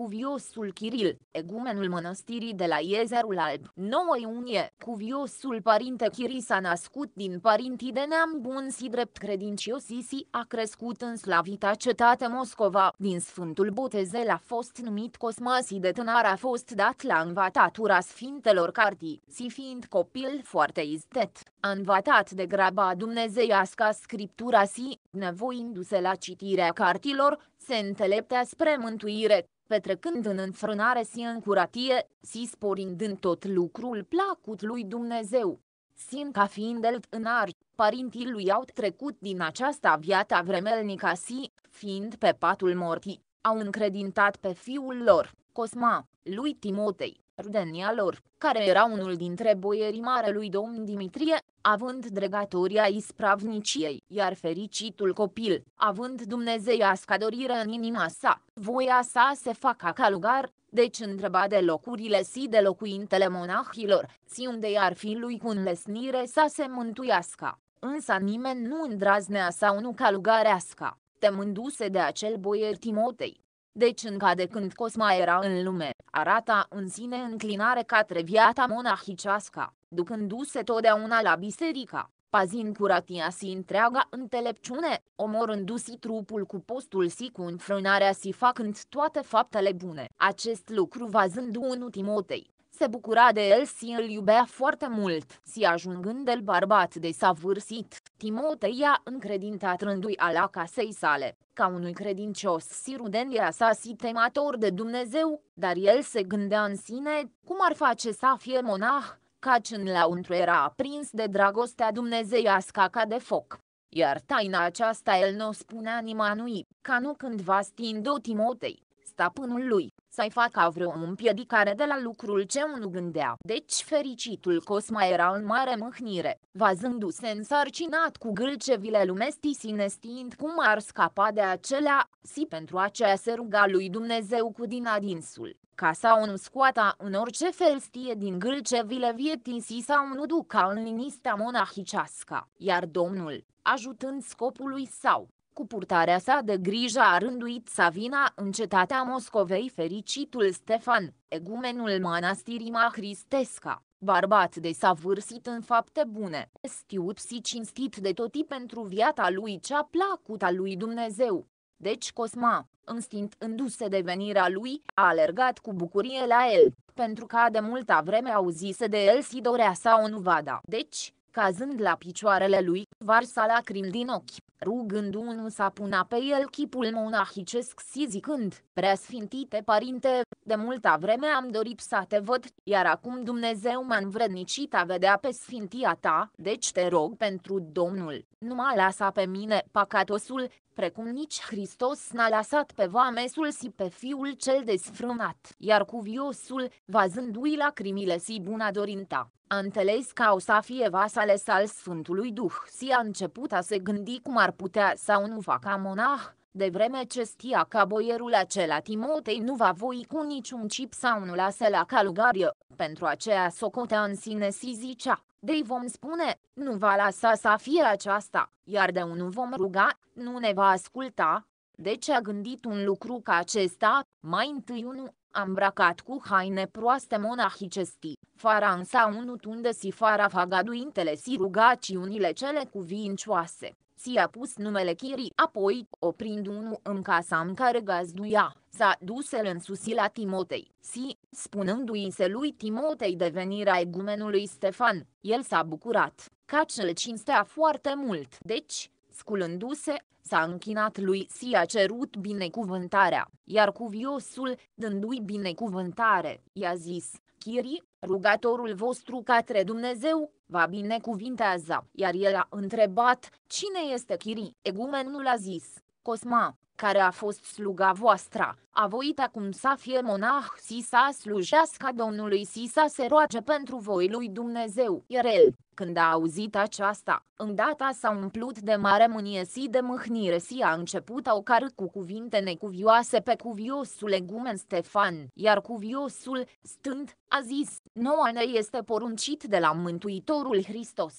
Cuviosul Chiril, egumenul mănăstirii de la Iezerul Alb. 9 iunie, cuviosul părinte Chiri s-a născut din părintii de neam bun și drept credincios a crescut în slavita cetate Moscova. Din Sfântul Botezel a fost numit Cosmasi de tânăr a fost dat la învatatura Sfintelor Cartii, si fiind copil foarte iztet. A învățat de graba dumnezeiasca scriptura si, nevoindu-se la citirea cartilor, se înteleptea spre mântuire, petrecând în înfrânare si în curatie, si sporind în tot lucrul placut lui Dumnezeu. Sin ca fiind el tânăr, părinții lui au trecut din aceasta viața vremelnică si, fiind pe patul mortii, au încredintat pe fiul lor, Cosma, lui Timotei, rudenia lor, care era unul dintre boierii marelui domn Dimitrie, având dregatoria ispravniciei, iar fericitul copil, având dumnezeiasca dorire în inima sa, voia sa se facă calugar, deci întreba de locurile si de locuintele monahilor, si unde i-ar fi lui cu înlesnire să se mântuiasca. Însă nimeni nu îndraznea sau nu calugarească, temându-se de acel boier Timotei, deci încă de când Cosma era în lume, arata în sine înclinare către viața monahicească, ducându-se totdeauna la biserica, pazind curatia si întreaga întelepciune, omorându-si trupul cu postul si cu înfrânarea si facând toate faptele bune. Acest lucru văzându-un Timotei, se bucura de el și îl iubea foarte mult. Si ajungând el bărbat de savârsit, Timotei i-a încredințat rândul ala casei sale, ca unui credincios sirudenia sa si temator de Dumnezeu, dar el se gândea în sine, cum ar face să fie monah, căci în lăuntru era aprins de dragostea dumnezeiască ca de foc. Iar taina aceasta el nu o spunea nimănui, ca nu cândva stind-o Timotei, stăpânul lui să-i facă vreo împiedicare de la lucrul ce nu gândea. Deci fericitul Cosma era în mare mâhnire, vazându-se însărcinat cu gâlcevile lumestii sinestind cum ar scapa de acelea, si pentru aceea se ruga lui Dumnezeu cu din adinsul ca sau nu scoata în orice fel stie din gâlcevile vietii si sau nu duca în linistea monahicească, iar Domnul, ajutând scopului sau, cu purtarea sa de grijă a rânduit Savina în cetatea Moscovei fericitul Stefan, egumenul mănăstirii Mahristesca, barbat de savârsit în fapte bune, stiut și cinstit de toti pentru viața lui cea placută a lui Dumnezeu. Deci Cosma, instintându înduse de venirea lui, a alergat cu bucurie la el, pentru că de multă vreme auzise de el și dorea sa o nuvada. Deci, cazând la picioarele lui, varsa lacrimi din ochi rugându-l să pună pe el chipul monahicesc și zicând, Preasfintite Părinte, de multă vreme am dorit să te văd, iar acum Dumnezeu m-a învrednicit a vedea pe sfintia ta, deci te rog pentru Domnul, nu m-a lasa pe mine păcatosul, precum nici Hristos n-a lăsat pe vamesul și pe fiul cel desfrânat, iar cuviosul, vazându-i lacrimile și buna dorinta, Anteles causa fie vasale sal Sfântului Duh si a început a se gândi cum ar putea sau nu va ca monah, de vreme ce stia ca boierul acela Timotei nu va voi cu niciun chip sau nu lase la calugarie, pentru aceea socotea în sine si zicea, de vom spune, nu va lasa să fie aceasta, iar de unul vom ruga, nu ne va asculta. Deci a gândit un lucru ca acesta, mai întâi unul, îmbrăcat cu haine proaste monahicesti, faran însă unut unde si fara fagaduintele si rugaciunile cele cuvincioase, si-a pus numele Chirii, apoi, oprind unul în casa în care gazduia, s-a dus el în susi la Timotei, si, spunându-i se lui Timotei devenirea egumenului Stefan, el s-a bucurat, ca cel cinstea foarte mult, deci, sculându-se, s-a închinat lui și a cerut binecuvântarea, iar cuviosul, dându-i binecuvântare, i-a zis, Chiri, rugatorul vostru către Dumnezeu, va binecuvintează. Iar el a întrebat, cine este Chiri? Egumenul a zis, Cosma, care a fost sluga voastră, a voit acum să fie monah și să slujească Domnului și să se roage pentru voi lui Dumnezeu. Iar el, când a auzit aceasta, îndată s-a umplut de mare mânie și de mâhnire și a început a ocar cu cuvinte necuvioase pe cuviosul legumen Stefan, iar cuviosul, stând, a zis, noua ne este poruncit de la Mântuitorul Hristos.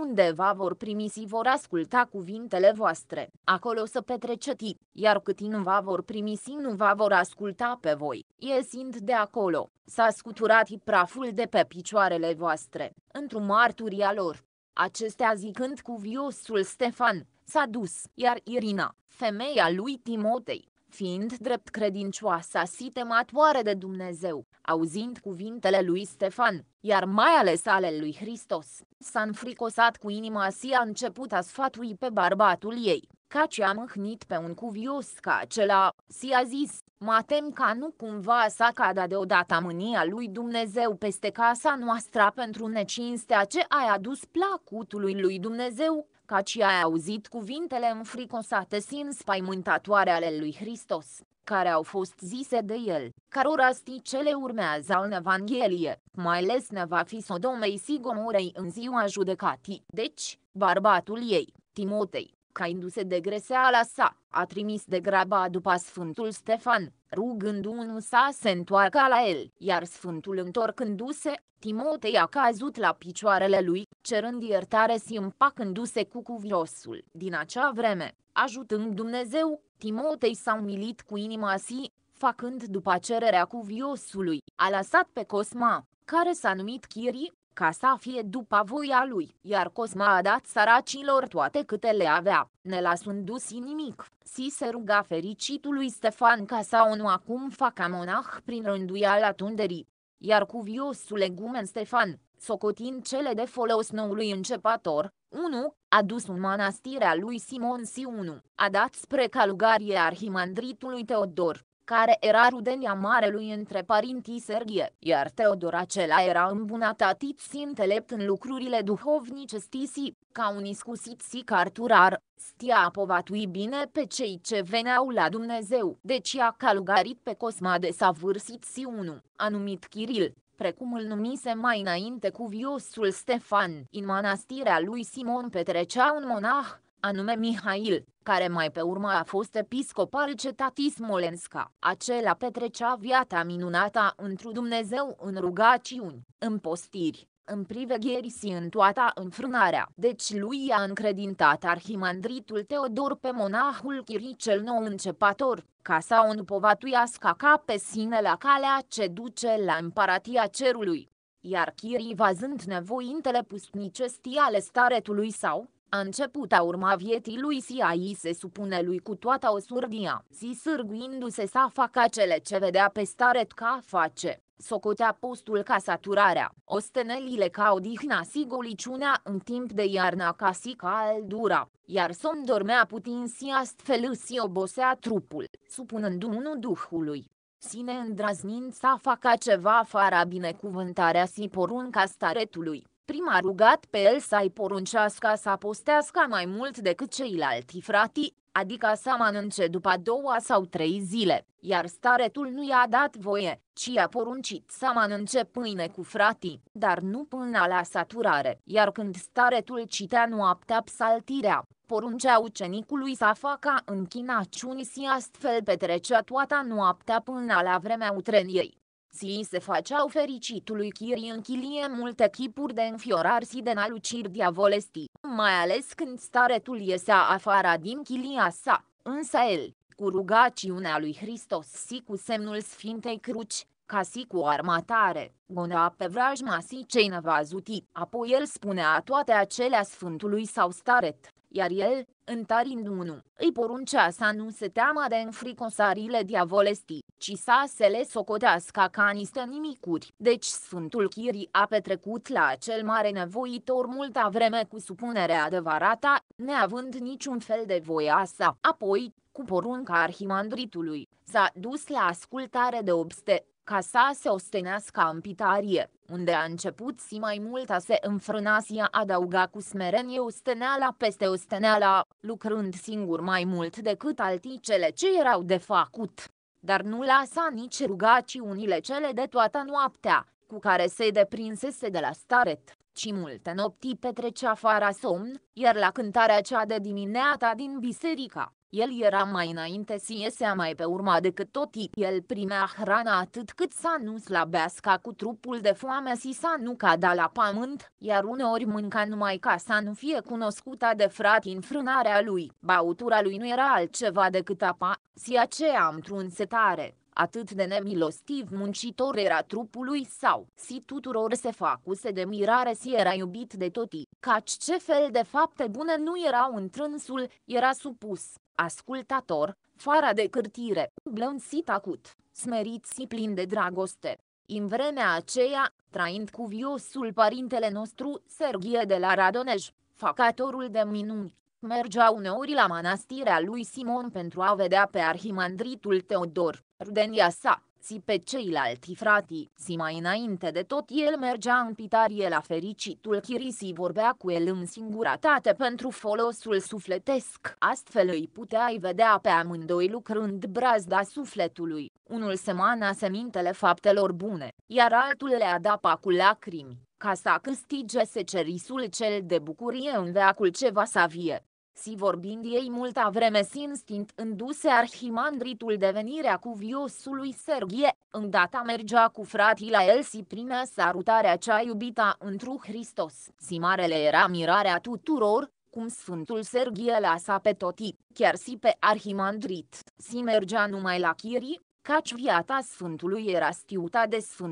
Undeva vor primi și vor asculta cuvintele voastre, acolo să petreceți, iar cât va vor primi va vor asculta pe voi, iesind de acolo, s-a scuturat praful de pe picioarele voastre, într un marturia lor. Acestea zicând cu viosul Stefan, s-a dus, iar Irina, femeia lui Timotei, fiind drept credincioasa sitematoare de Dumnezeu, auzind cuvintele lui Stefan, iar mai ales ale lui Hristos, s-a înfricosat cu inima si a început a sfatui pe barbatul ei, ce a mâhnit pe un cuvios ca acela, si a zis, mă tem ca nu cumva să cadă deodată mânia lui Dumnezeu peste casa noastră pentru necinstea ce ai adus placutului lui Dumnezeu, căci ai auzit cuvintele înfricosate și înspaimântatoare ale lui Hristos, care au fost zise de el, cărora cele urmează în Evanghelie, mai ales ne va fi Sodomei și Gomorei în ziua judecatii. Deci, bărbatul ei, Timotei, căindu-se de greseala sa, a trimis de graba după Sfântul Stefan, rugându-l să se întoarcă la el, iar Sfântul întorcându-se, Timotei a cazut la picioarele lui, cerând iertare și împacându-se cu cuviosul. Din acea vreme, ajutând Dumnezeu, Timotei s-a umilit cu inima si, facând după cererea cuviosului, a lăsat pe Cosma, care s-a numit Chiri, ca să fie după voia lui, iar Cosma a dat săracilor toate câte le avea, ne lăsându-s nimic. Si se ruga fericitului Stefan ca să o nu acum facă monah prin rânduiala tunderii, iar cuviosul legumen Stefan, socotind cele de folos noului începator, 1, a dus în manastirea lui Simon Siunu, a dat spre Calugarie arhimandritului Teodor, care era rudenia marelui între părintii Serghie, iar Teodor acela era îmbunătățit și intelept în lucrurile duhovnice stisi, ca un iscusit și carturar, stia povatui bine pe cei ce veneau la Dumnezeu, deci a calugarit pe Cosma de Savârsit și unu, anumit Chiril, precum îl numise mai înainte cu viosul Stefan, în manastirea lui Simon petrecea un monah, anume Mihail, care mai pe urmă a fost episcop al cetatii Smolenska. Acela petrecea viața minunată într-un Dumnezeu în rugaciuni, în postiri, în privegheri și în toată înfrânarea. Deci lui a încredintat arhimandritul Teodor pe monahul Chirii cel nou începător, ca să o împovatuiască ca pe sine la calea ce duce la împăratia cerului. Iar Chirii văzând nevointele pustnicestii ale staretului sau, a început a urma vieții lui și a se supune lui cu toată osurdia, si sârguindu-se să facă cele ce vedea pe staret ca face. Socotea postul ca saturarea, ostenelile ca odihna si goliciunea în timp de iarna ca si caldura, iar somn dormea putin si astfel si obosea trupul, supunându-unul duhului sine îndraznind să facă ceva fara binecuvântarea și porunca staretului. Prima a rugat pe el să-i poruncească să postească mai mult decât ceilalți frati, adică să mănânce după două sau trei zile, iar staretul nu i-a dat voie, ci i-a poruncit să mănânce pâine cu fratii, dar nu până la saturare, iar când staretul citea noaptea psaltirea, poruncea ucenicului să facă închinaciuni și astfel petrecea toată noaptea până la vremea utreniei. Sii se faceau fericitului Chirii în chilie multe chipuri de înfiorari și de naluciri diavolesti, mai ales când staretul iesea afara din chilia sa, însă el, cu rugaciunea lui Hristos și cu semnul Sfintei Cruci, ca și cu armatare, gonea pe vrajma si cei nevazuti, apoi el spunea toate acelea Sfântului sau staret iar el, în Tarin 1, îi poruncea să nu se teamă de înfricosarile diavolestii, ci să se le socotească ca niște nimicuri. Deci Sfântul Chiri a petrecut la cel mare nevoitor multa vreme cu supunerea adevărata, neavând niciun fel de voia sa. Apoi, cu porunca arhimandritului, s-a dus la ascultare de obste, ca să se ostenească în pitarie unde a început și mai mult a se înfrâna și a adăuga cu smerenie osteneala peste osteneala, lucrând singur mai mult decât altii cele ce erau de făcut. Dar nu lasa nici rugaciunile cele de toată noaptea, cu care se deprinsese de la staret, ci multe nopti petrecea afară somn, iar la cântarea cea de dimineața din biserica, el era mai înainte să iesea mai pe urma decât tot el primea hrana atât cât să nu slabească cu trupul de foame și să nu cadă la pământ, iar uneori mânca numai ca să nu fie cunoscută de frat înfrânarea lui. Bautura lui nu era altceva decât apa, si aceea setare. atât de nemilostiv muncitor era trupului sau, si tuturor se facuse de mirare si era iubit de toti, caci ce fel de fapte bune nu erau întrânsul, era supus, ascultator, fara de cârtire, blânsit acut, smerit și plin de dragoste. În vremea aceea, trăind cu viosul părintele nostru, Sergie de la Radonej, facatorul de minuni, mergea uneori la mănăstirea lui Simon pentru a vedea pe arhimandritul Teodor, rudenia sa, băieții pe ceilalți frati, Si mai înainte de tot el mergea în pitarie la fericitul Chirisi vorbea cu el în singurătate pentru folosul sufletesc. Astfel îi puteai vedea pe amândoi lucrând brazda sufletului. Unul semana semintele faptelor bune, iar altul le adapa cu lacrimi, ca să câstige secerisul cel de bucurie în veacul ceva să vie. Si vorbind ei multa vreme sinstinct înduse arhimandritul devenirea cuviosului Sergie, în data mergea cu fratii la el si primea sarutarea cea iubita întru Hristos. Si marele era mirarea tuturor, cum Sfântul Sergie lasa pe toti, chiar si pe arhimandrit, si mergea numai la chirii, căci viața Sfântului era stiuta de cu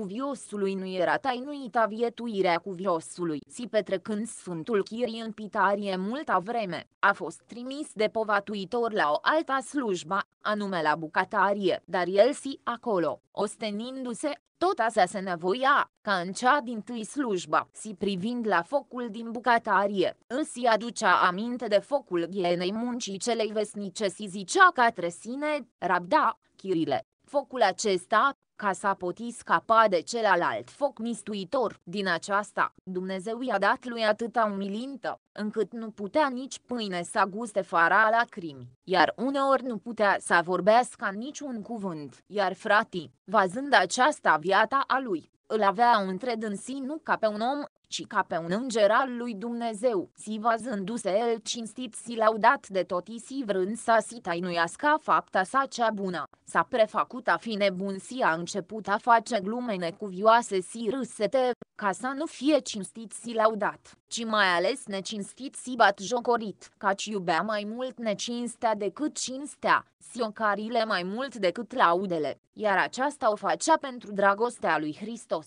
cuviosului nu era tainuita vietuirea cuviosului. si petrecând Sfântul Chirie în pitarie multa vreme, a fost trimis de povatuitor la o alta slujba, anume la bucatarie, dar el si acolo, ostenindu-se, tot asta se nevoia, ca în cea din tâi slujba, si privind la focul din bucatarie, însi aducea aminte de focul ghienei muncii celei vesnice si zicea către sine, rabda, chirile. Focul acesta, ca s-a poti scapa de celălalt foc mistuitor, din aceasta, Dumnezeu i-a dat lui atâta umilintă, încât nu putea nici pâine să guste fara lacrimi, iar uneori nu putea să vorbească niciun cuvânt, iar fratii, văzând aceasta viața a lui, îl avea întred în sinu ca pe un om ci ca pe un înger al lui Dumnezeu, si văzându-se el cinstit si laudat de toti si vrând sa si tainuiasca fapta sa cea bună, s-a prefacut a fi nebun si a început a face glume necuvioase si râsete, ca să nu fie cinstit si laudat, ci mai ales necinstit si bat jocorit, căci iubea mai mult necinstea decât cinstea, si ocarile mai mult decât laudele, iar aceasta o facea pentru dragostea lui Hristos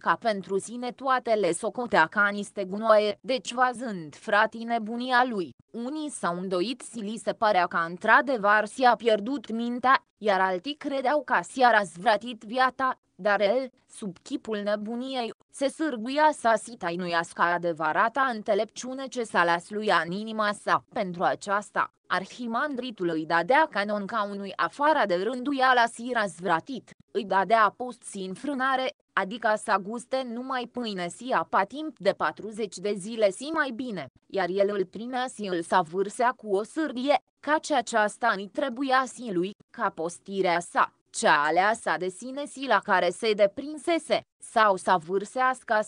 ca pentru sine toate le socotea ca niște gunoaie, deci vazând fratii nebunia lui, unii s-au îndoit si li se părea că într-adevăr si-a pierdut mintea, iar alții credeau că si-a răzvratit viața, dar el, sub chipul nebuniei, se sârguia să si tainuiasca adevărata înțelepciune ce s-a lui în inima sa. Pentru aceasta, arhimandritul îi dadea canon ca unui afară de rânduiala si răzvratit, îi dadea post si în frânare, adică să guste numai pâine si apa timp de 40 de zile si mai bine, iar el îl primea si îl savârsea cu o sârdie, ce aceasta ni trebuia si lui, ca postirea sa, cea aleasa de sine si la care se deprinsese, sau să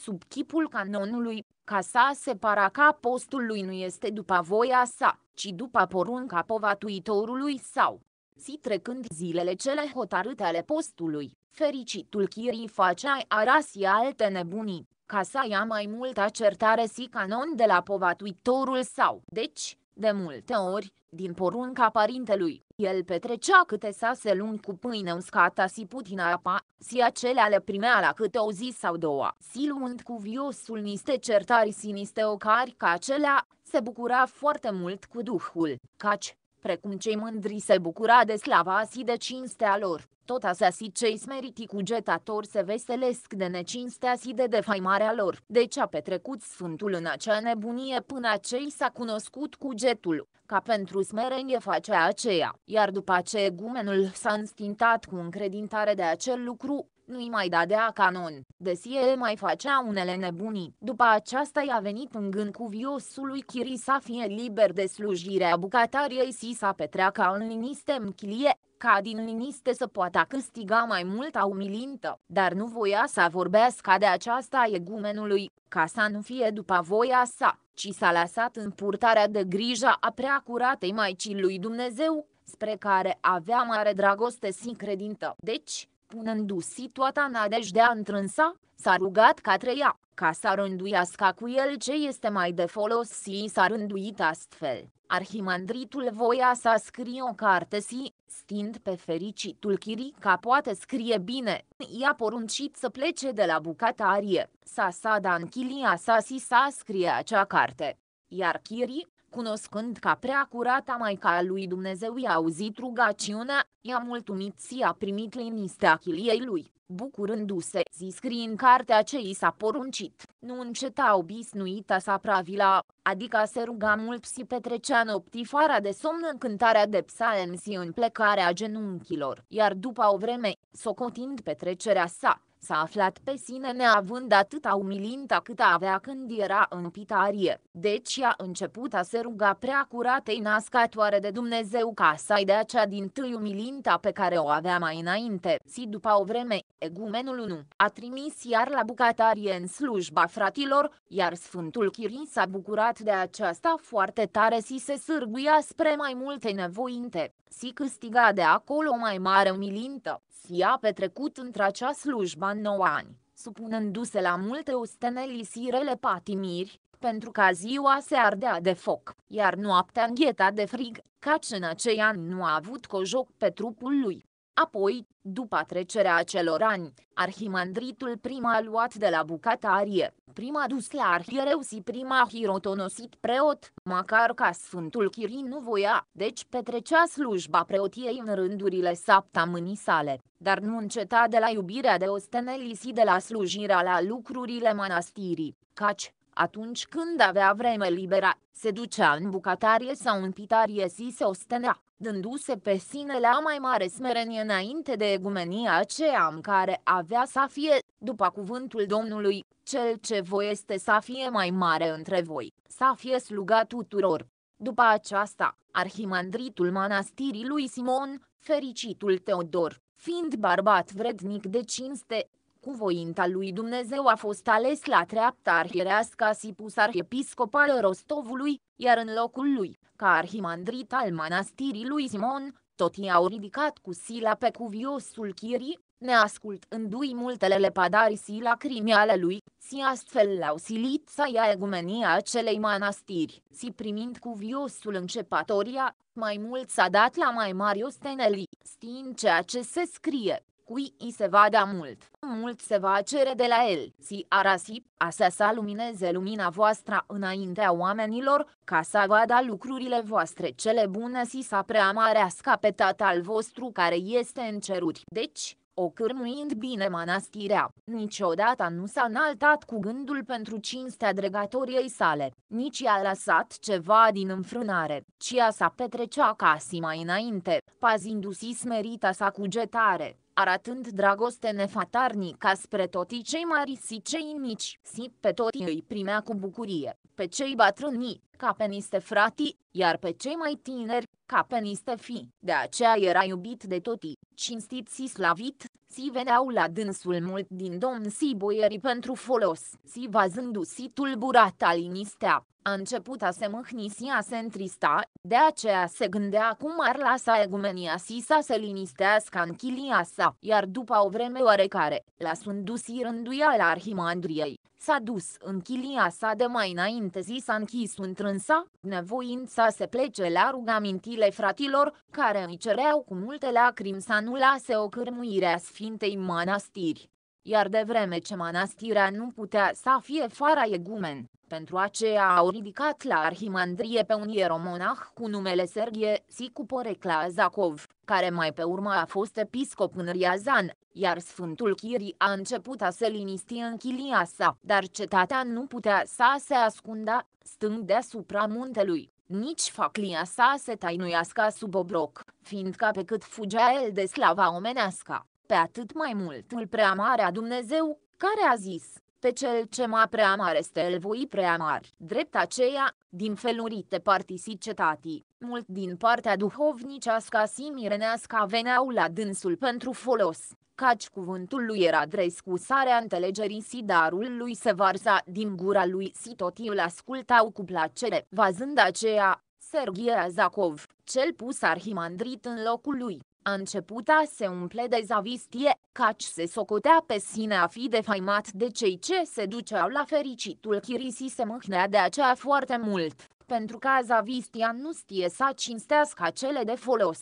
sub chipul canonului, ca să separa ca postul lui nu este după voia sa, ci după porunca povatuitorului sau, Si trecând zilele cele hotărâte ale postului, fericitul Chirii facea arasi alte nebunii, ca să ia mai multă certare si canon de la povatuitorul sau, deci, de multe ori, din porunca părintelui. el petrecea câte sase luni cu pâine uscată si putina apa, si acelea le primea la câte o zi sau doua. Si luând cu viosul niste certari si niste ocari ca acelea, se bucura foarte mult cu duhul, caci, precum cei mândri se bucura de slava asi de cinstea lor, tot asasii cei smeriti getator se veselesc de necinstea si de defaimarea lor. Deci a petrecut sfântul în acea nebunie până cei s-a cunoscut cugetul, ca pentru smerenie face aceea, iar după ce egumenul s-a înstintat cu încredintare de acel lucru, nu-i mai dădea canon, deși el mai facea unele nebunii. După aceasta i-a venit un gând cuviosului Chiri să fie liber de slujirea bucatariei și să petreacă în liniște mchilie, ca din liniște să poată câștiga mai multă umilintă, dar nu voia să vorbească de aceasta egumenului, ca să nu fie după voia sa, ci s-a lăsat în purtarea de grija a prea curatei Maicii lui Dumnezeu, spre care avea mare dragoste și credință. Deci, punându-si toată nadejdea întrânsa, s-a rugat către ea, ca să rânduiască cu el ce este mai de folos și s-a rânduit astfel. Arhimandritul voia să scrie o carte si, stind pe fericitul ca poate scrie bine, i-a poruncit să plece de la bucatarie, sa sada în chilia sa si să scrie acea carte. Iar Chiri, Cunoscând ca prea curata Maica lui Dumnezeu i-a auzit rugaciunea, i-a mulțumit și a primit liniștea chiliei lui, bucurându-se zi scrie în cartea ce i s-a poruncit. Nu înceta obisnuita sa pravila, adică se ruga mult și petrecea noptii fara de somn în cântarea de psalmi și în plecarea genunchilor, iar după o vreme, socotind petrecerea sa, s-a aflat pe sine neavând atâta umilinta cât avea când era în pitarie, deci a început a se ruga prea curatei nascatoare de Dumnezeu ca să-i dea cea din tâi umilinta pe care o avea mai înainte. Si după o vreme, egumenul 1 a trimis iar la bucatarie în slujba fratilor, iar Sfântul Chirin s-a bucurat de aceasta foarte tare si se sârguia spre mai multe nevointe, si câstiga de acolo mai mare umilintă și a petrecut într-acea slujba 9 ani, supunându-se la multe osteneli și rele patimiri, pentru ca ziua se ardea de foc, iar noaptea îngheta de frig, căci în acei ani nu a avut cojoc pe trupul lui. Apoi, după trecerea acelor ani, arhimandritul prima a luat de la bucatarie, prima dus la arhiereu și prima hirotonosit preot, macar ca Sfântul Chirin nu voia, deci petrecea slujba preotiei în rândurile saptamânii sale, dar nu înceta de la iubirea de osteneli și de la slujirea la lucrurile manastirii, caci, atunci când avea vreme liberă, se ducea în bucatarie sau în pitarie și se ostenea, dându-se pe sine la mai mare smerenie înainte de egumenia aceea în care avea să fie, după cuvântul Domnului, cel ce voi este să fie mai mare între voi, să fie sluga tuturor. După aceasta, arhimandritul manastirii lui Simon, fericitul Teodor, fiind barbat vrednic de cinste, cu voința lui Dumnezeu a fost ales la treapta arhierească Sipus arhiepiscop al Rostovului, iar în locul lui, ca arhimandrit al manastirii lui Simon, tot i-au ridicat cu sila pe cuviosul Chirii, neascultându-i multele lepadari și lacrimi ale lui, si astfel l-au silit să ia egumenia acelei manastiri, si primind cuviosul începatoria, mai mult s-a dat la mai mari ostenelii, stiind ceea ce se scrie, cui îi se va da mult, mult se va cere de la el. Si arasip, asa să lumineze lumina voastră înaintea oamenilor, ca să vadă lucrurile voastre cele bune si să preamarească pe tatăl vostru care este în ceruri. Deci, o cârmuind bine manastirea, niciodată nu s-a înaltat cu gândul pentru cinstea dregătoriei sale, nici i-a lăsat ceva din înfrânare, ci a s-a petrecea casi mai înainte, pazindu-si smerita sa cugetare arătând dragoste nefatarnică spre toți cei mari și cei mici, si pe toți îi primea cu bucurie, pe cei bătrâni, ca pe niște frati, iar pe cei mai tineri, ca pe niște fi. De aceea era iubit de toti, cinstit și slavit, si veneau la dânsul mult din domn si boierii pentru folos. Si vazându si tulburat alinistea. a început a se mâhni și a se întrista, de aceea se gândea cum ar lasa egumenia si să se linistească în chilia sa, iar după o vreme oarecare, lasându si rânduia la arhimandriei, s-a dus în chilia sa de mai înainte zi s-a închis întrânsa, nevoind să se plece la rugamintile fratilor, care îi cereau cu multe lacrimi să nu lase o cârmuire a Sfintei Manastiri. Iar de vreme ce manastirea nu putea să fie fara egumen, pentru aceea au ridicat la arhimandrie pe un ieromonah cu numele Serghie Sicuporecla Zakov, care mai pe urmă a fost episcop în Riazan, iar Sfântul Chiri a început a se liniști în chilia sa, dar cetatea nu putea să se ascunda, stând deasupra muntelui nici faclia sa se tainuiasca sub obroc, fiindcă pe cât fugea el de slava omenească, pe atât mai mult îl prea marea Dumnezeu, care a zis, pe cel ce m-a prea mare stelvui prea mari. Drept aceea, din felurite partisii cetatii, mult din partea duhovnicească simirenească veneau la dânsul pentru folos, Caci cuvântul lui era drept cu sarea înțelegerii si darul lui se varsa din gura lui si tot îl ascultau cu plăcere, Vazând aceea, Serghie Azakov, cel pus arhimandrit în locul lui, a început a se umple de zavistie, căci se socotea pe sine a fi defaimat de cei ce se duceau la fericitul Chirisi se mâhnea de aceea foarte mult, pentru că zavistia nu stie să cinstească cele de folos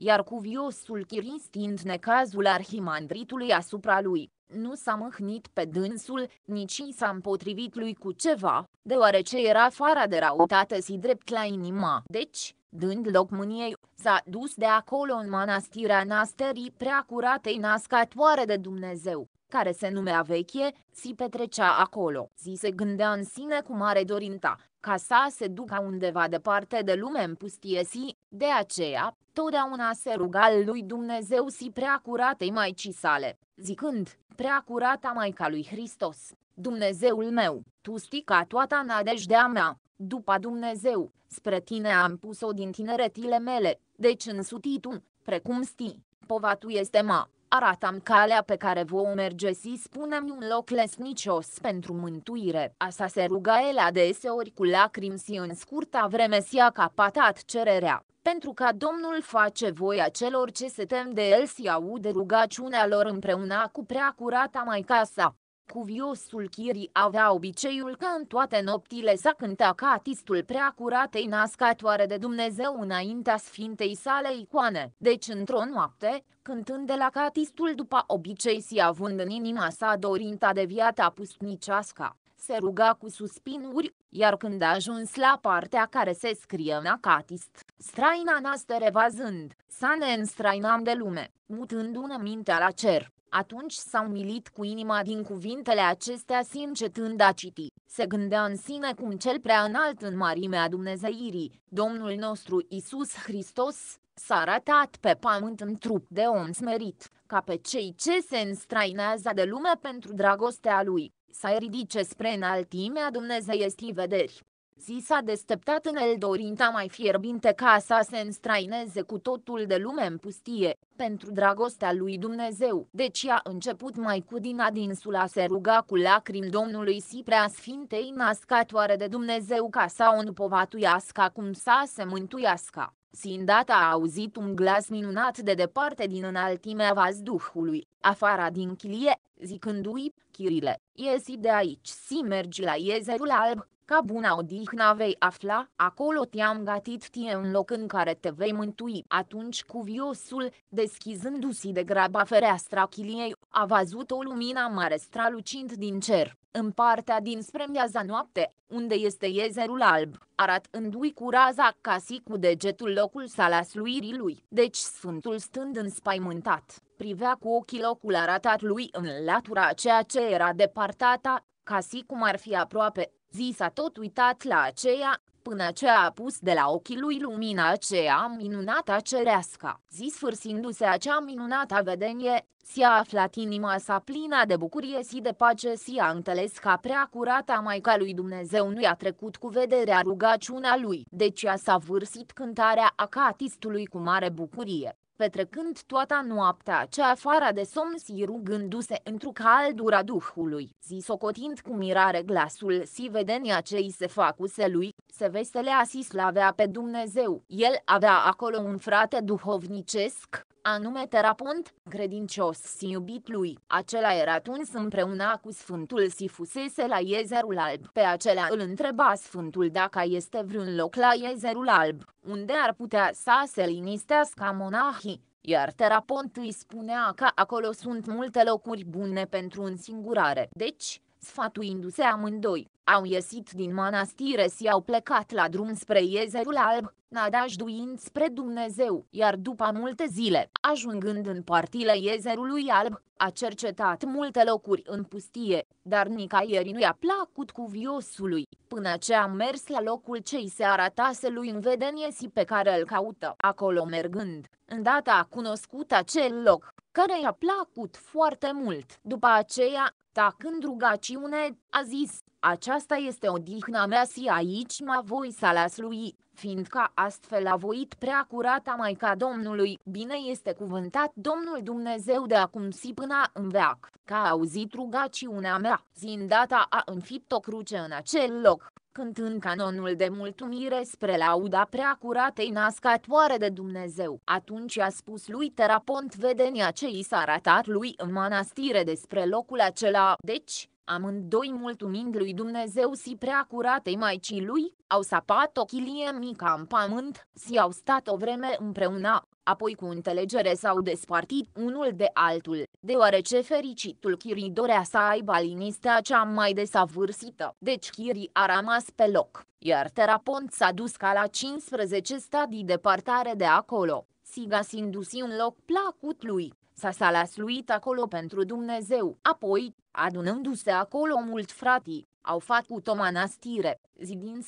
iar cuviosul Chirin stind necazul arhimandritului asupra lui, nu s-a mâhnit pe dânsul, nici i s-a împotrivit lui cu ceva, deoarece era fara de răutate și drept la inima. Deci, dând loc mâniei, s-a dus de acolo în mănăstirea nasterii prea curatei nascatoare de Dumnezeu care se numea Veche si petrecea acolo. Si se gândea în sine cu mare dorinta, ca să se ducă undeva departe de lume în pustie si, de aceea, totdeauna se ruga lui Dumnezeu si prea curatei Maicii sale, zicând, prea curata Maica lui Hristos, Dumnezeul meu, tu stica toată nădejdea mea, după Dumnezeu, spre tine am pus-o din tineretile mele, deci în sutitul, precum stii, povatul este ma arătăm calea pe care o merge și spunem un loc lesnicios pentru mântuire. Asta se ruga el adeseori cu lacrimi și în scurta vreme si-a capatat cererea pentru ca Domnul face voia celor ce se tem de el și aude rugăciunea lor împreună cu prea curata mai casa. Cuviosul Chiri avea obiceiul ca în toate nopțile să cânta catistul prea curatei nascătoare de Dumnezeu înaintea sfintei sale icoane. Deci într-o noapte, cântând de la catistul după obicei și având în inima sa dorinta de viața pustnicească, se ruga cu suspinuri, iar când a ajuns la partea care se scrie în acatist, straina noastră revazând, să ne înstrainam de lume, mutându-ne mintea la cer. Atunci s-au milit cu inima din cuvintele acestea și încetând a citi, se gândea în sine cum cel prea înalt în marimea Dumnezeirii, Domnul nostru Isus Hristos, s-a arătat pe pământ în trup de om smerit, ca pe cei ce se înstrainează de lume pentru dragostea lui, să ridice spre înaltimea Dumnezeiestii vederi, Zi s-a desteptat în el dorinta mai fierbinte ca să se înstraineze cu totul de lume în pustie, pentru dragostea lui Dumnezeu. Deci a început mai cu din adinsul a se ruga cu lacrimi Domnului Siprea sfintei nascatoare de Dumnezeu ca să o împovatuiască cum să se mântuiască. Sindata a auzit un glas minunat de departe din înaltimea vazduhului, afara din chilie, zicându-i, Chirile, iesi de aici si mergi la iezerul alb, ca buna odihna vei afla, acolo te-am gătit tie în loc în care te vei mântui. Atunci cuviosul, deschizându-se de graba fereastra chiliei, a văzut o lumină mare stralucind din cer, în partea spre miaza noapte, unde este iezerul alb, arătându-i cu raza casi cu degetul locul salasluirii lui. Deci sfântul stând înspaimântat, privea cu ochii locul arătat lui în latura ceea ce era departată, ca si cum ar fi aproape Zi s-a tot uitat la aceea, până ce a apus de la ochii lui lumina aceea minunată cerească. Zi sfârșindu-se acea minunată vedenie, si-a aflat inima sa plină de bucurie si de pace si a înțeles că prea curata Maica lui Dumnezeu nu i-a trecut cu vederea rugăciunea lui, deci a s-a vârsit cântarea acatistului cu mare bucurie petrecând toată noaptea cea afară de somn și rugându-se într-o caldura Duhului, zi socotind cu mirare glasul si vedenia i se facuse lui, se veselea și slavea pe Dumnezeu. El avea acolo un frate duhovnicesc, anume terapont, credincios și iubit lui. Acela era tuns împreună cu Sfântul și fusese la Iezerul Alb. Pe acela îl întreba Sfântul dacă este vreun loc la Iezerul Alb, unde ar putea să se liniștească monahii iar terapont îi spunea că acolo sunt multe locuri bune pentru însingurare, deci, sfatuindu-se amândoi, au ieșit din manastire și au plecat la drum spre iezerul alb, nadajduind spre Dumnezeu, iar după multe zile, ajungând în partile iezerului alb, a cercetat multe locuri în pustie, dar nicăieri nu i-a placut cuviosului, până ce a mers la locul cei se aratase lui în vedenie și pe care îl caută. Acolo mergând, îndată a cunoscut acel loc, care i-a placut foarte mult. După aceea, atacând rugaciune, a zis, aceasta este odihna mea și aici mă voi lui, fiindcă astfel a voit prea curata Maica Domnului, bine este cuvântat Domnul Dumnezeu de acum și până în veac, că a auzit rugaciunea mea, zindata a înfipt o cruce în acel loc, când în canonul de mulțumire spre lauda preacuratei nascătoare de Dumnezeu. Atunci a spus lui Terapont vedenia ce i s-a ratat lui în manastire despre locul acela, deci, amândoi mulțumind lui Dumnezeu și prea curatei Maicii lui, au sapat o chilie mică în pământ, și au stat o vreme împreună, apoi cu înțelegere s-au despartit unul de altul, deoarece fericitul Chiri dorea să aibă liniștea cea mai desavârsită, deci Chiri a rămas pe loc, iar Terapont s-a dus ca la 15 stadii departare de acolo, sigasindu si un loc placut lui s-a salasluit acolo pentru Dumnezeu, apoi, adunându-se acolo mult fratii, au făcut o manastire,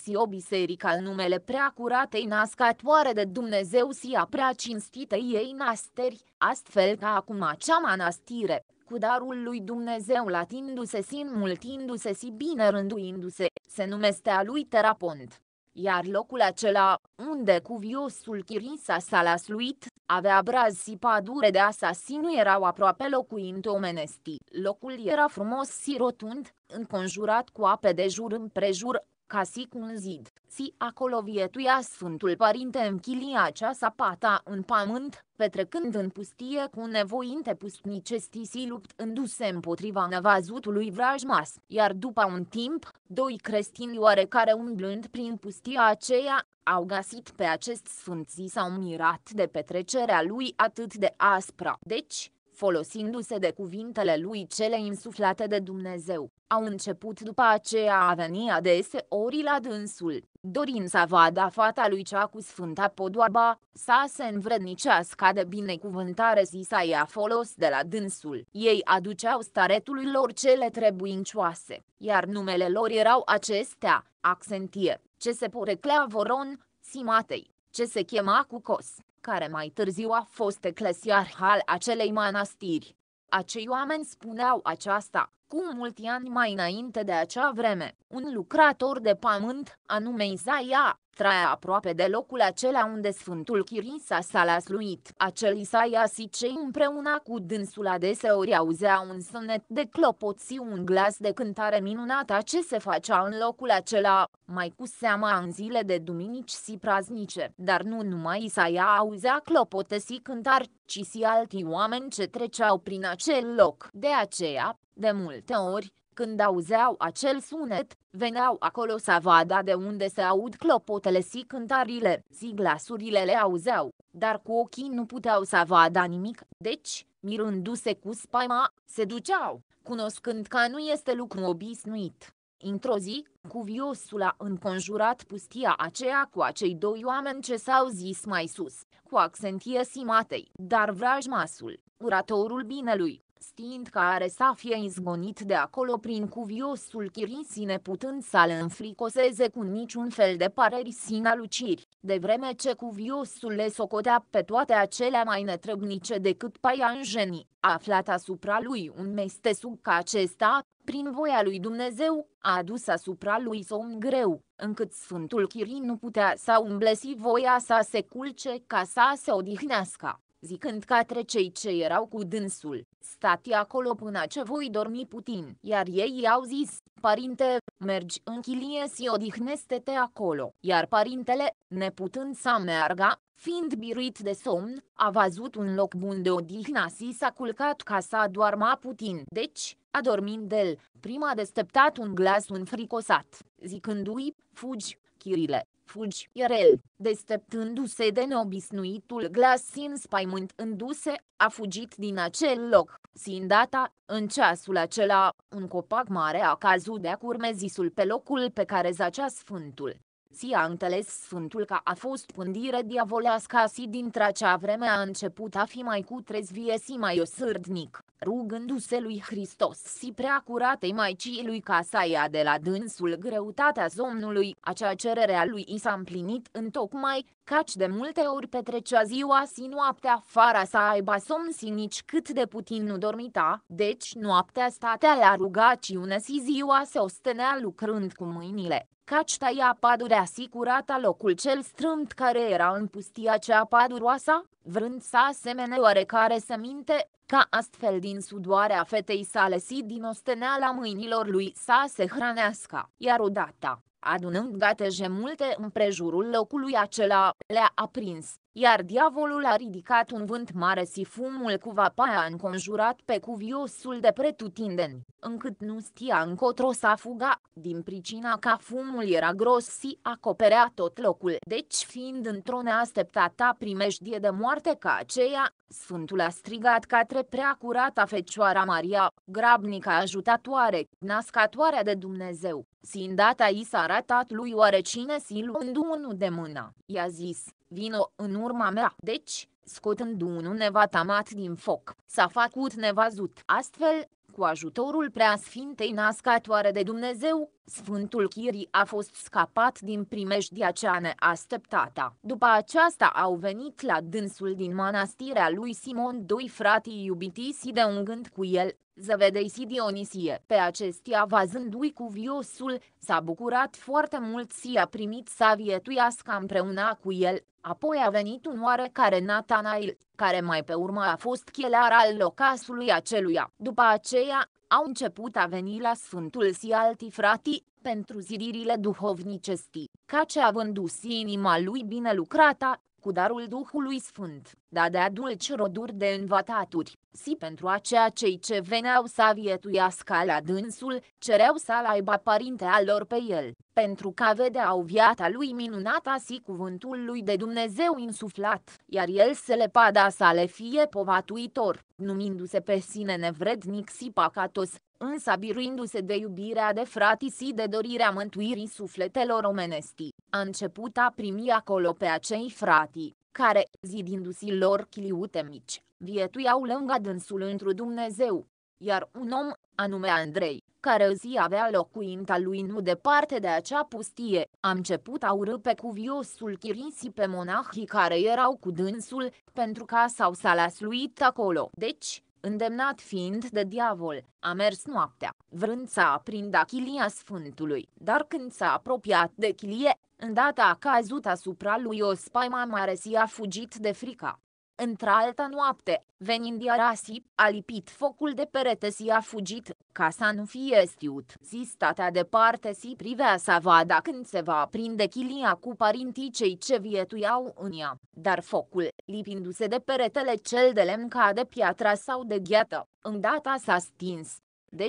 si o biserică al numele prea curatei nascătoare de Dumnezeu și a prea cinstitei ei nasteri, astfel că acum acea manastire, cu darul lui Dumnezeu latindu-se sin multindu-se și bine rânduindu-se, se numește a lui Terapont iar locul acela, unde cuviosul Chirisa s-a lasluit, avea brazi și padure de asasin nu erau aproape locuinte omenesti. Locul era frumos și rotund, înconjurat cu ape de jur împrejur, casic un zid, si acolo vietuia Sfântul Părinte chilia cea sapata în pământ, petrecând în pustie cu nevointe pustnice stisi luptându-se împotriva nevazutului vrajmas, iar după un timp, doi creștini oarecare umblând prin pustia aceea, au găsit pe acest sfânt și s-au mirat de petrecerea lui atât de aspra. Deci, folosindu-se de cuvintele lui cele insuflate de Dumnezeu, au început după aceea a veni adeseori la dânsul, dorind să vadă fata lui cea cu sfânta podoaba, să se învrednicească de binecuvântare să ia folos de la dânsul. Ei aduceau staretului lor cele trebuincioase, iar numele lor erau acestea, accentie, ce se poreclea voron, simatei, ce se chema cos care mai târziu a fost eclesiarh al acelei manastiri. Acei oameni spuneau aceasta, cu mulți ani mai înainte de acea vreme, un lucrator de pământ, anume Izaia, Traia aproape de locul acela unde Sfântul Chirisa s-a lasluit. Acel Isaia Sicei împreună cu dânsul adeseori auzea un sunet de clopoți un glas de cântare minunată ce se facea în locul acela, mai cu seama în zile de duminici și praznice. Dar nu numai Isaia auzea clopote și cântar, ci și alții oameni ce treceau prin acel loc. De aceea, de multe ori, când auzeau acel sunet, veneau acolo să vadă de unde se aud clopotele și cântarile, si glasurile le auzeau, dar cu ochii nu puteau să vadă nimic, deci, mirându-se cu spaima, se duceau, cunoscând că nu este lucru obișnuit. Într-o zi, cuviosul a înconjurat pustia aceea cu acei doi oameni ce s-au zis mai sus, cu accentie simatei, dar vrajmasul, uratorul binelui, stiind care să fie izgonit de acolo prin cuviosul chirisii neputând să-l înfricoseze cu niciun fel de pareri sinaluciri, de vreme ce cuviosul le socotea pe toate acelea mai netrebnice decât paianjenii, aflat asupra lui un mestesuc ca acesta, prin voia lui Dumnezeu, a adus asupra lui somn greu, încât Sfântul Chirin nu putea să umblesi voia sa se culce ca să se odihnească zicând către cei ce erau cu dânsul, stați acolo până ce voi dormi puțin, iar ei i-au zis, părinte, mergi în chilie și odihnește-te acolo, iar părintele, neputând să meargă, fiind biruit de somn, a văzut un loc bun de odihnă și s-a culcat ca să doarmă puțin, deci, adormind el, prima a desteptat un glas înfricosat, zicându-i, fugi, chirile, fugi, el, desteptându-se de neobisnuitul glas înspăimântându înduse, a fugit din acel loc. Sindata, în ceasul acela, un copac mare a cazut de-a curmezisul pe locul pe care zacea sfântul. Si a înțeles Sfântul că a fost pândire diavolească si dintre acea vreme a început a fi mai cu trezvie si mai osârdnic, rugându-se lui Hristos si prea curatei Maicii lui ca să ia de la dânsul greutatea somnului, acea cerere a lui i s-a împlinit întocmai, caci de multe ori petrecea ziua si noaptea fara să aibă somn si nici cât de putin nu dormita, deci noaptea statea la rugaciune si ziua se ostenea lucrând cu mâinile, căci tăia pădurea sicurata locul cel strâmt care era în pustia cea paduroasă, vrând să asemene oarecare seminte, ca astfel din sudoarea fetei sale lăsit din osteneala mâinilor lui să se hrănească, iar odată, adunând gateje multe împrejurul locului acela, le-a aprins iar diavolul a ridicat un vânt mare și fumul cu vapa a înconjurat pe cuviosul de pretutindeni, încât nu stia încotro să fuga, din pricina ca fumul era gros și acoperea tot locul. Deci fiind într-o neașteptată primejdie de moarte ca aceea, Sfântul a strigat către prea curata Fecioara Maria, grabnica ajutatoare, nascatoarea de Dumnezeu, sindata i s-a arătat lui oarecine si luându-unul de mână, i-a zis, vino în urma mea. Deci, scotând unul nevatamat din foc, s-a făcut nevazut. Astfel, cu ajutorul preasfintei nascatoare de Dumnezeu, Sfântul Chirii a fost scapat din primejdia cea neașteptată. După aceasta au venit la dânsul din mănăstirea lui Simon doi fratii iubitisi de un gând cu el, zăvedei si Dionisie. Pe acestia, vazându i cu viosul, s-a bucurat foarte mult și a primit să vietuiască împreună cu el. Apoi a venit un oarecare Natanail, care mai pe urmă a fost chelar al locasului aceluia. După aceea, au început a veni la Sfântul altii Frati, pentru zidirile duhovnicesti, ce avându si inima lui bine lucrata, cu darul Duhului Sfânt, da de adulci roduri de învățături, si pentru aceea cei ce veneau să vietuiască la dânsul, cereau să-l aibă al lor pe el, pentru că vedeau viața lui minunată si cuvântul lui de Dumnezeu insuflat, iar el se lepada să le fie povatuitor, numindu-se pe sine nevrednic si pacatos, însă biruindu-se de iubirea de fratii si de dorirea mântuirii sufletelor omenesti a început a primi acolo pe acei frati, care, zidindu-si lor chiliute mici, vietuiau lângă dânsul întru Dumnezeu. Iar un om, anume Andrei, care zi avea locuinta lui nu departe de acea pustie, a început a urâ pe cuviosul Chirisi pe monahii care erau cu dânsul, pentru ca s-au salasluit acolo. Deci, Îndemnat fiind de diavol, a mers noaptea, vrând să aprindă chilia sfântului, dar când s-a apropiat de chilie, îndată a cazut asupra lui o spaima mare și a fugit de frica. Într-alta noapte, venind iar Asip, a lipit focul de perete și a fugit, ca să nu fie știut. Si statea departe si privea să vadă când se va aprinde chilia cu parintii cei ce vietuiau în ea, dar focul, lipindu-se de peretele cel de lemn ca de piatra sau de gheată, îndata s-a stins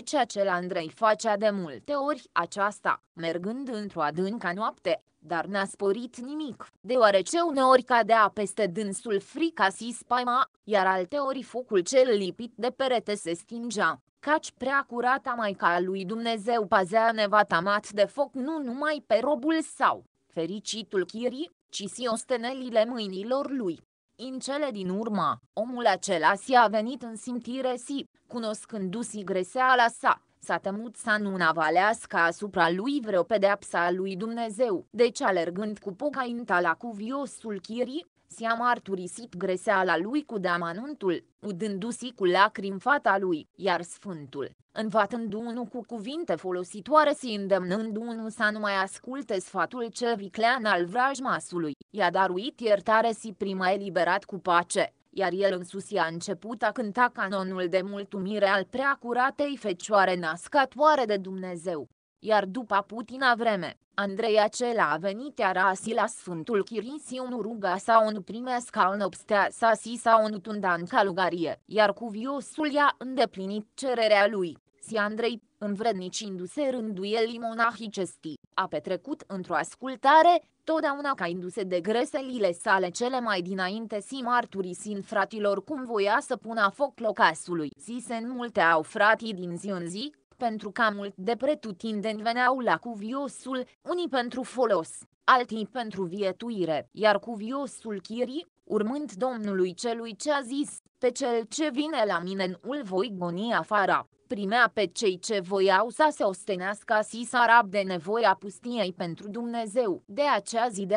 ce acel Andrei facea de multe ori aceasta, mergând într-o adâncă noapte, dar n-a sporit nimic, deoarece uneori cadea peste dânsul frica si spaima, iar alteori focul cel lipit de perete se stingea, Caci prea curata Maica lui Dumnezeu pazea nevatamat de foc nu numai pe robul sau fericitul Chirii, ci si ostenelile mâinilor lui. În cele din urmă, omul acela si-a venit în simtire si, cunoscându-si greseala sa, s-a temut să nu navalească asupra lui vreo pedeapsa a lui Dumnezeu, deci alergând cu pocainta la cuviosul Chirii, si-a marturisit greseala lui cu deamanuntul, udându-se cu lacrim fata lui, iar sfântul, învatându unul cu cuvinte folositoare și îndemnând unul să nu mai asculte sfatul cel viclean al vrajmasului, i-a daruit iertare și prima eliberat cu pace, iar el însuși a început a cânta canonul de mulțumire al preacuratei fecioare nascătoare de Dumnezeu, iar după puțină vreme, Andrei acela a venit iar asi la Sfântul Chirisi un ruga sau un primesca un obstea sa si sau un tunda în calugarie, iar cuviosul i-a îndeplinit cererea lui. Si Andrei, învrednicindu-se rânduielii monahicestii, a petrecut într-o ascultare, totdeauna ca induse de greselile sale cele mai dinainte si marturisind fratilor cum voia să pună foc locasului. Si se multe au fratii din zi în zi, pentru că mult de pretutindeni veneau la cuviosul, unii pentru folos, alții pentru vietuire, iar cuviosul Chirii, urmând Domnului celui ce a zis, pe cel ce vine la mine nu l voi goni afara, primea pe cei ce voiau să se ostenească si sarab de nevoia pustiei pentru Dumnezeu. De acea zi de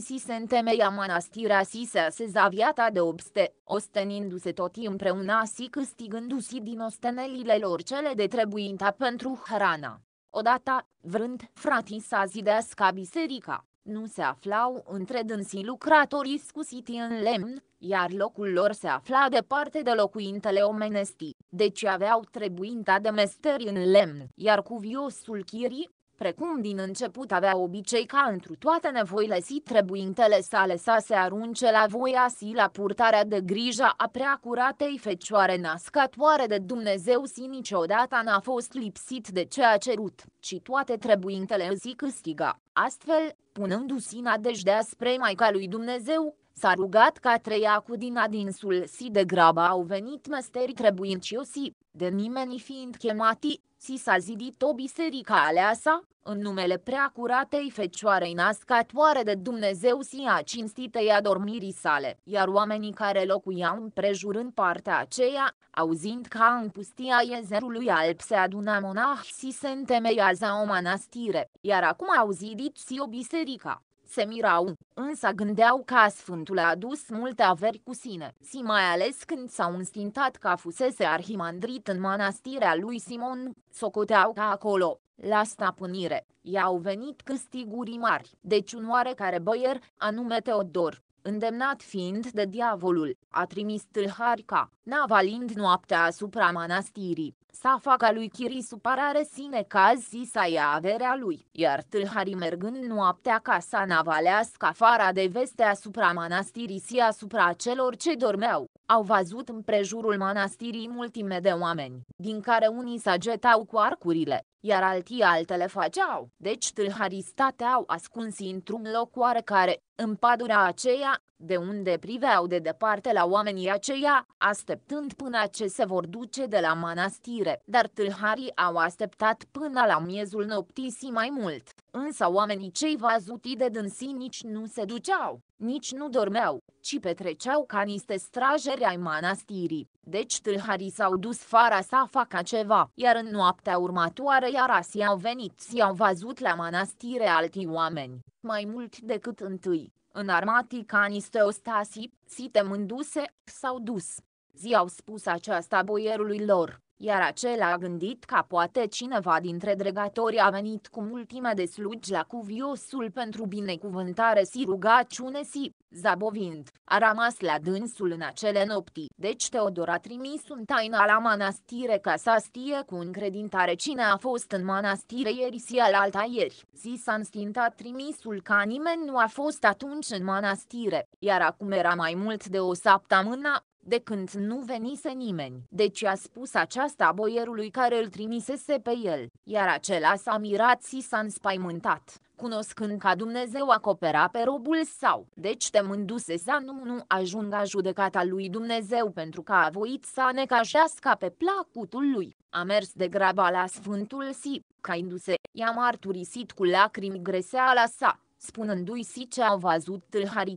si se întemeia se aseza sezaviata de obste, ostenindu-se tot împreună si câstigându si din ostenelile lor cele de trebuinta pentru hrana. Odată, vrând fratii să zidească biserica, nu se aflau între dânsii lucratorii scusiti în lemn, iar locul lor se afla departe de locuintele omenestii, deci aveau trebuinta de mesteri în lemn, iar cuviosul Chirii, precum din început avea obicei ca întru toate nevoile si trebuintele sale să se arunce la voia si la purtarea de grija a prea curatei fecioare nascătoare de Dumnezeu si niciodată n-a fost lipsit de ce a cerut, ci toate trebuintele si câstiga. astfel, punându-si nadejdea spre Maica lui Dumnezeu, s-a rugat ca cu din adinsul si degrabă au venit mesteri trebuincioși, de nimeni fiind chemati, si s-a zidit o biserică aleasa, în numele preacuratei fecioarei nascatoare de Dumnezeu si a cinstitei adormirii sale. Iar oamenii care locuiau împrejurând partea aceea, auzind că în pustia iezerului alb se aduna monah si se întemeiază o manastire, iar acum au zidit si o biserică, se mirau, însă gândeau că Sfântul a adus multe averi cu sine, si mai ales când s-au înstintat că fusese arhimandrit în manastirea lui Simon, socoteau ca acolo, la stăpânire, i-au venit câștiguri mari, deci un oarecare băier, anume Teodor, îndemnat fiind de diavolul, a trimis tâlharica, navalind noaptea asupra mănăstirii. facă lui Chiri parare sine caz să ia averea lui, iar tâlharii mergând noaptea ca să navalească afara de veste asupra mănăstirii și asupra celor ce dormeau, au văzut în prejurul mănăstirii multime de oameni, din care unii s-a sagetau cu arcurile, iar alții altele făceau. Deci tâlharii stateau ascunsi într-un loc oarecare, în padura aceea, de unde priveau de departe la oamenii aceia, așteptând până ce se vor duce de la mănăstire, dar tâlharii au așteptat până la miezul nopții și mai mult, însă oamenii cei văzuti de dânsi nici nu se duceau, nici nu dormeau, ci petreceau ca niște strajeri ai mănăstirii. Deci tâlharii s-au dus fara să facă ceva, iar în noaptea următoare iarasi au venit și au văzut la mănăstire alții oameni, mai mult decât întâi, înarmatii canisteostasi, sitemându-se, s-au dus. Zi au spus aceasta boierului lor iar acela a gândit că poate cineva dintre dregatori a venit cu multime de slugi la cuviosul pentru binecuvântare si rugăciune si, zabovind, a rămas la dânsul în acele nopti. Deci Teodor a trimis un taină la mănăstire ca să stie cu încredintare cine a fost în manastire ieri si al alta ieri. Si s-a înstintat trimisul ca nimeni nu a fost atunci în mănăstire, iar acum era mai mult de o săptămână, de când nu venise nimeni. Deci a spus aceasta boierului care îl trimisese pe el, iar acela s-a mirat și s-a înspaimântat, cunoscând ca Dumnezeu acopera pe robul sau, deci temându-se să nu, nu ajungă judecata lui Dumnezeu pentru că a voit să ne cașească pe placutul lui. A mers de graba la Sfântul Si, caindu-se, i-a marturisit cu lacrimi greseala sa, spunându-i si ce au văzut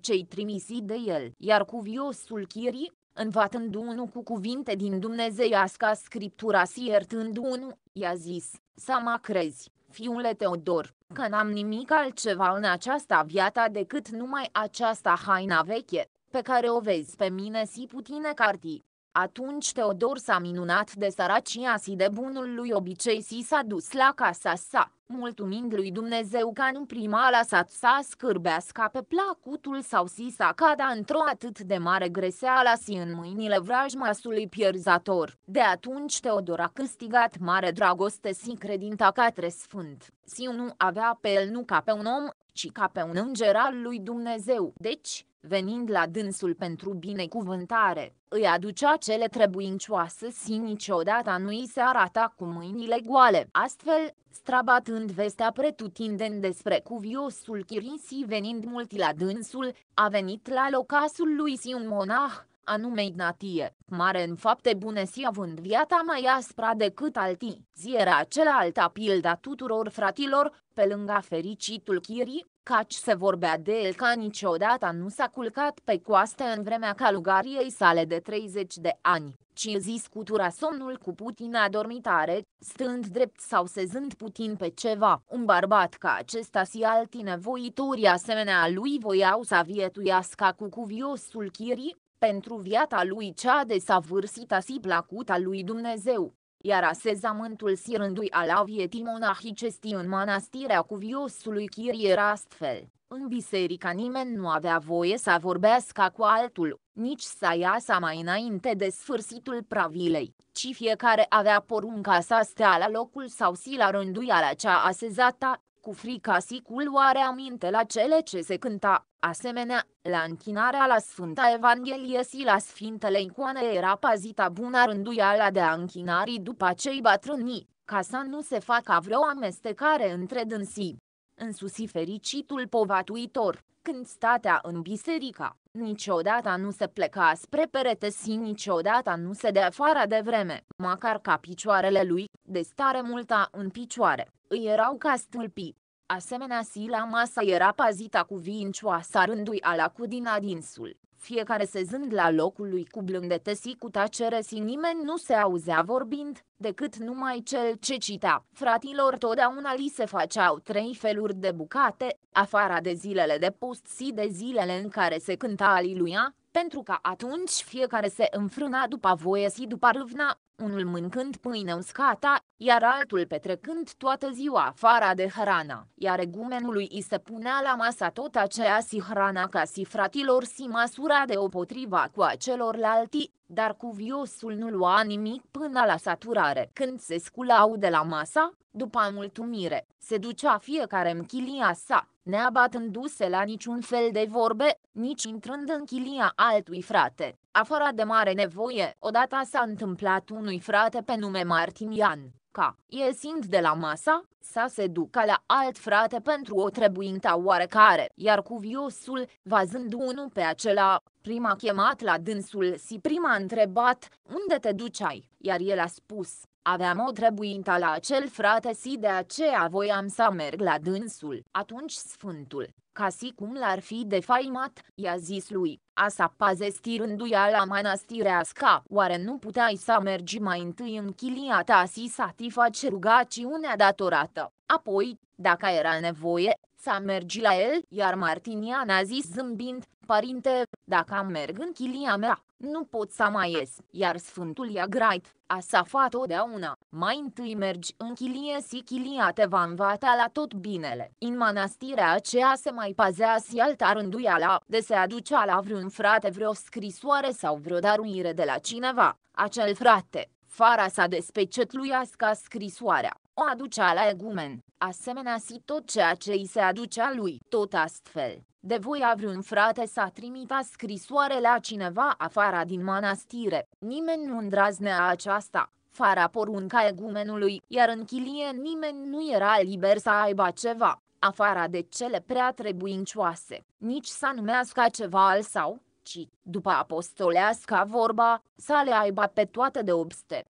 cei trimisi de el, iar cu viosul Chirii, învățându unu cu cuvinte din dumnezeiasca scriptura și iertându unu, i-a zis, să mă crezi, fiule Teodor, că n-am nimic altceva în această viață decât numai aceasta haina veche, pe care o vezi pe mine și putine cartii, atunci Teodor s-a minunat de săracia și de bunul lui obicei si s-a dus la casa sa, mulțumind lui Dumnezeu că nu prima lăsat să scârbească pe placutul sau si să cadă într-o atât de mare greseală si în mâinile vrajmasului pierzator. De atunci Teodor a câștigat mare dragoste si credinta către sfânt. Si nu avea pe el nu ca pe un om, ci ca pe un înger al lui Dumnezeu. Deci, venind la dânsul pentru binecuvântare, îi aducea cele trebuincioase și niciodată nu i se arata cu mâinile goale. Astfel, strabatând vestea pretutindeni despre cuviosul Chirisi venind mult la dânsul, a venit la locasul lui și un monah, anume Ignatie, mare în fapte bune și având viața mai aspra decât altii. Zi era alta pilda tuturor fratilor, pe lângă fericitul Chirii, căci se vorbea de el ca niciodată nu s-a culcat pe coaste în vremea calugariei sale de 30 de ani, ci zis cutura somnul cu putin adormitare, stând drept sau sezând putin pe ceva. Un bărbat ca acesta și alții nevoitori asemenea lui voiau să vietuiască cu cuviosul chirii, pentru viața lui cea de savârșită si placuta lui Dumnezeu, iar asezamentul sirândui al avietii monahicesti în manastirea cuviosului Chir era astfel. În biserica nimeni nu avea voie să vorbească cu altul, nici să iasă mai înainte de sfârșitul pravilei, ci fiecare avea porunca să stea la locul sau si la rânduiala cea asezată, cu frica fricasicul are aminte la cele ce se cânta, asemenea, la închinarea la Sfânta Evanghelie și la Sfintele Icoane era pazita buna rânduiala de a închinarii după cei bătrânii, ca să nu se facă vreo amestecare între dânsii însusi fericitul povatuitor, când statea în biserica, niciodată nu se pleca spre perete și niciodată nu se dea afară de vreme, măcar ca picioarele lui, de stare multa în picioare, îi erau ca stâlpii. Asemenea, sila masa era pazita cu vincioasa rândui ala cu din adinsul, fiecare se zând la locul lui cu blândete și cu tacere și nimeni nu se auzea vorbind, decât numai cel ce cita. Fratilor totdeauna li se faceau trei feluri de bucate, afara de zilele de post și de zilele în care se cânta aliluia, pentru că atunci fiecare se înfrâna după voie și după râvna, unul mâncând pâine uscată, iar altul petrecând toată ziua afara de hrana, iar egumenului îi se punea la masa tot aceea si hrana ca si fratilor si masura opotriva cu acelorlalti, dar cuviosul nu lua nimic până la saturare. Când se sculau de la masa, după mulțumire, se ducea fiecare în chilia sa, neabatându-se la niciun fel de vorbe, nici intrând în chilia altui frate. Afară de mare nevoie, odată s-a întâmplat unui frate pe nume Martinian, ca, iesind de la masa, să se ducă la alt frate pentru o trebuinta oarecare, iar cuviosul, vazând unul pe acela, prima chemat la dânsul și prima întrebat, unde te duceai? Iar el a spus, Aveam o trebuință la acel frate si de aceea voiam să merg la dânsul. Atunci sfântul, ca si cum l-ar fi defaimat, i-a zis lui, Asa paze stirându-i la mănăstireasca, oare nu puteai să mergi mai întâi în chilia ta si să-ti face rugaciunea datorată? Apoi, dacă era nevoie, S-a mergi la el, iar Martinian a zis zâmbind, Părinte, dacă am merg în chilia mea, nu pot să mai ies. Iar Sfântul i-a grait, a safat odeauna, mai întâi mergi în chilie si chilia te va învata la tot binele. În mănăstirea aceea se mai pazea si alta rânduiala, de se aducea la vreun frate vreo scrisoare sau vreo daruire de la cineva. Acel frate, fara sa despecetluiască scrisoarea o aducea la egumen, asemenea si tot ceea ce îi se aducea lui, tot astfel. De voia vreun frate s-a trimitat scrisoare la cineva afara din manastire, nimeni nu îndraznea aceasta, fara porunca egumenului, iar în chilie nimeni nu era liber să aibă ceva, afara de cele prea trebuincioase, nici să numească ceva al sau, ci, după apostolească vorba, să le aibă pe toate de obste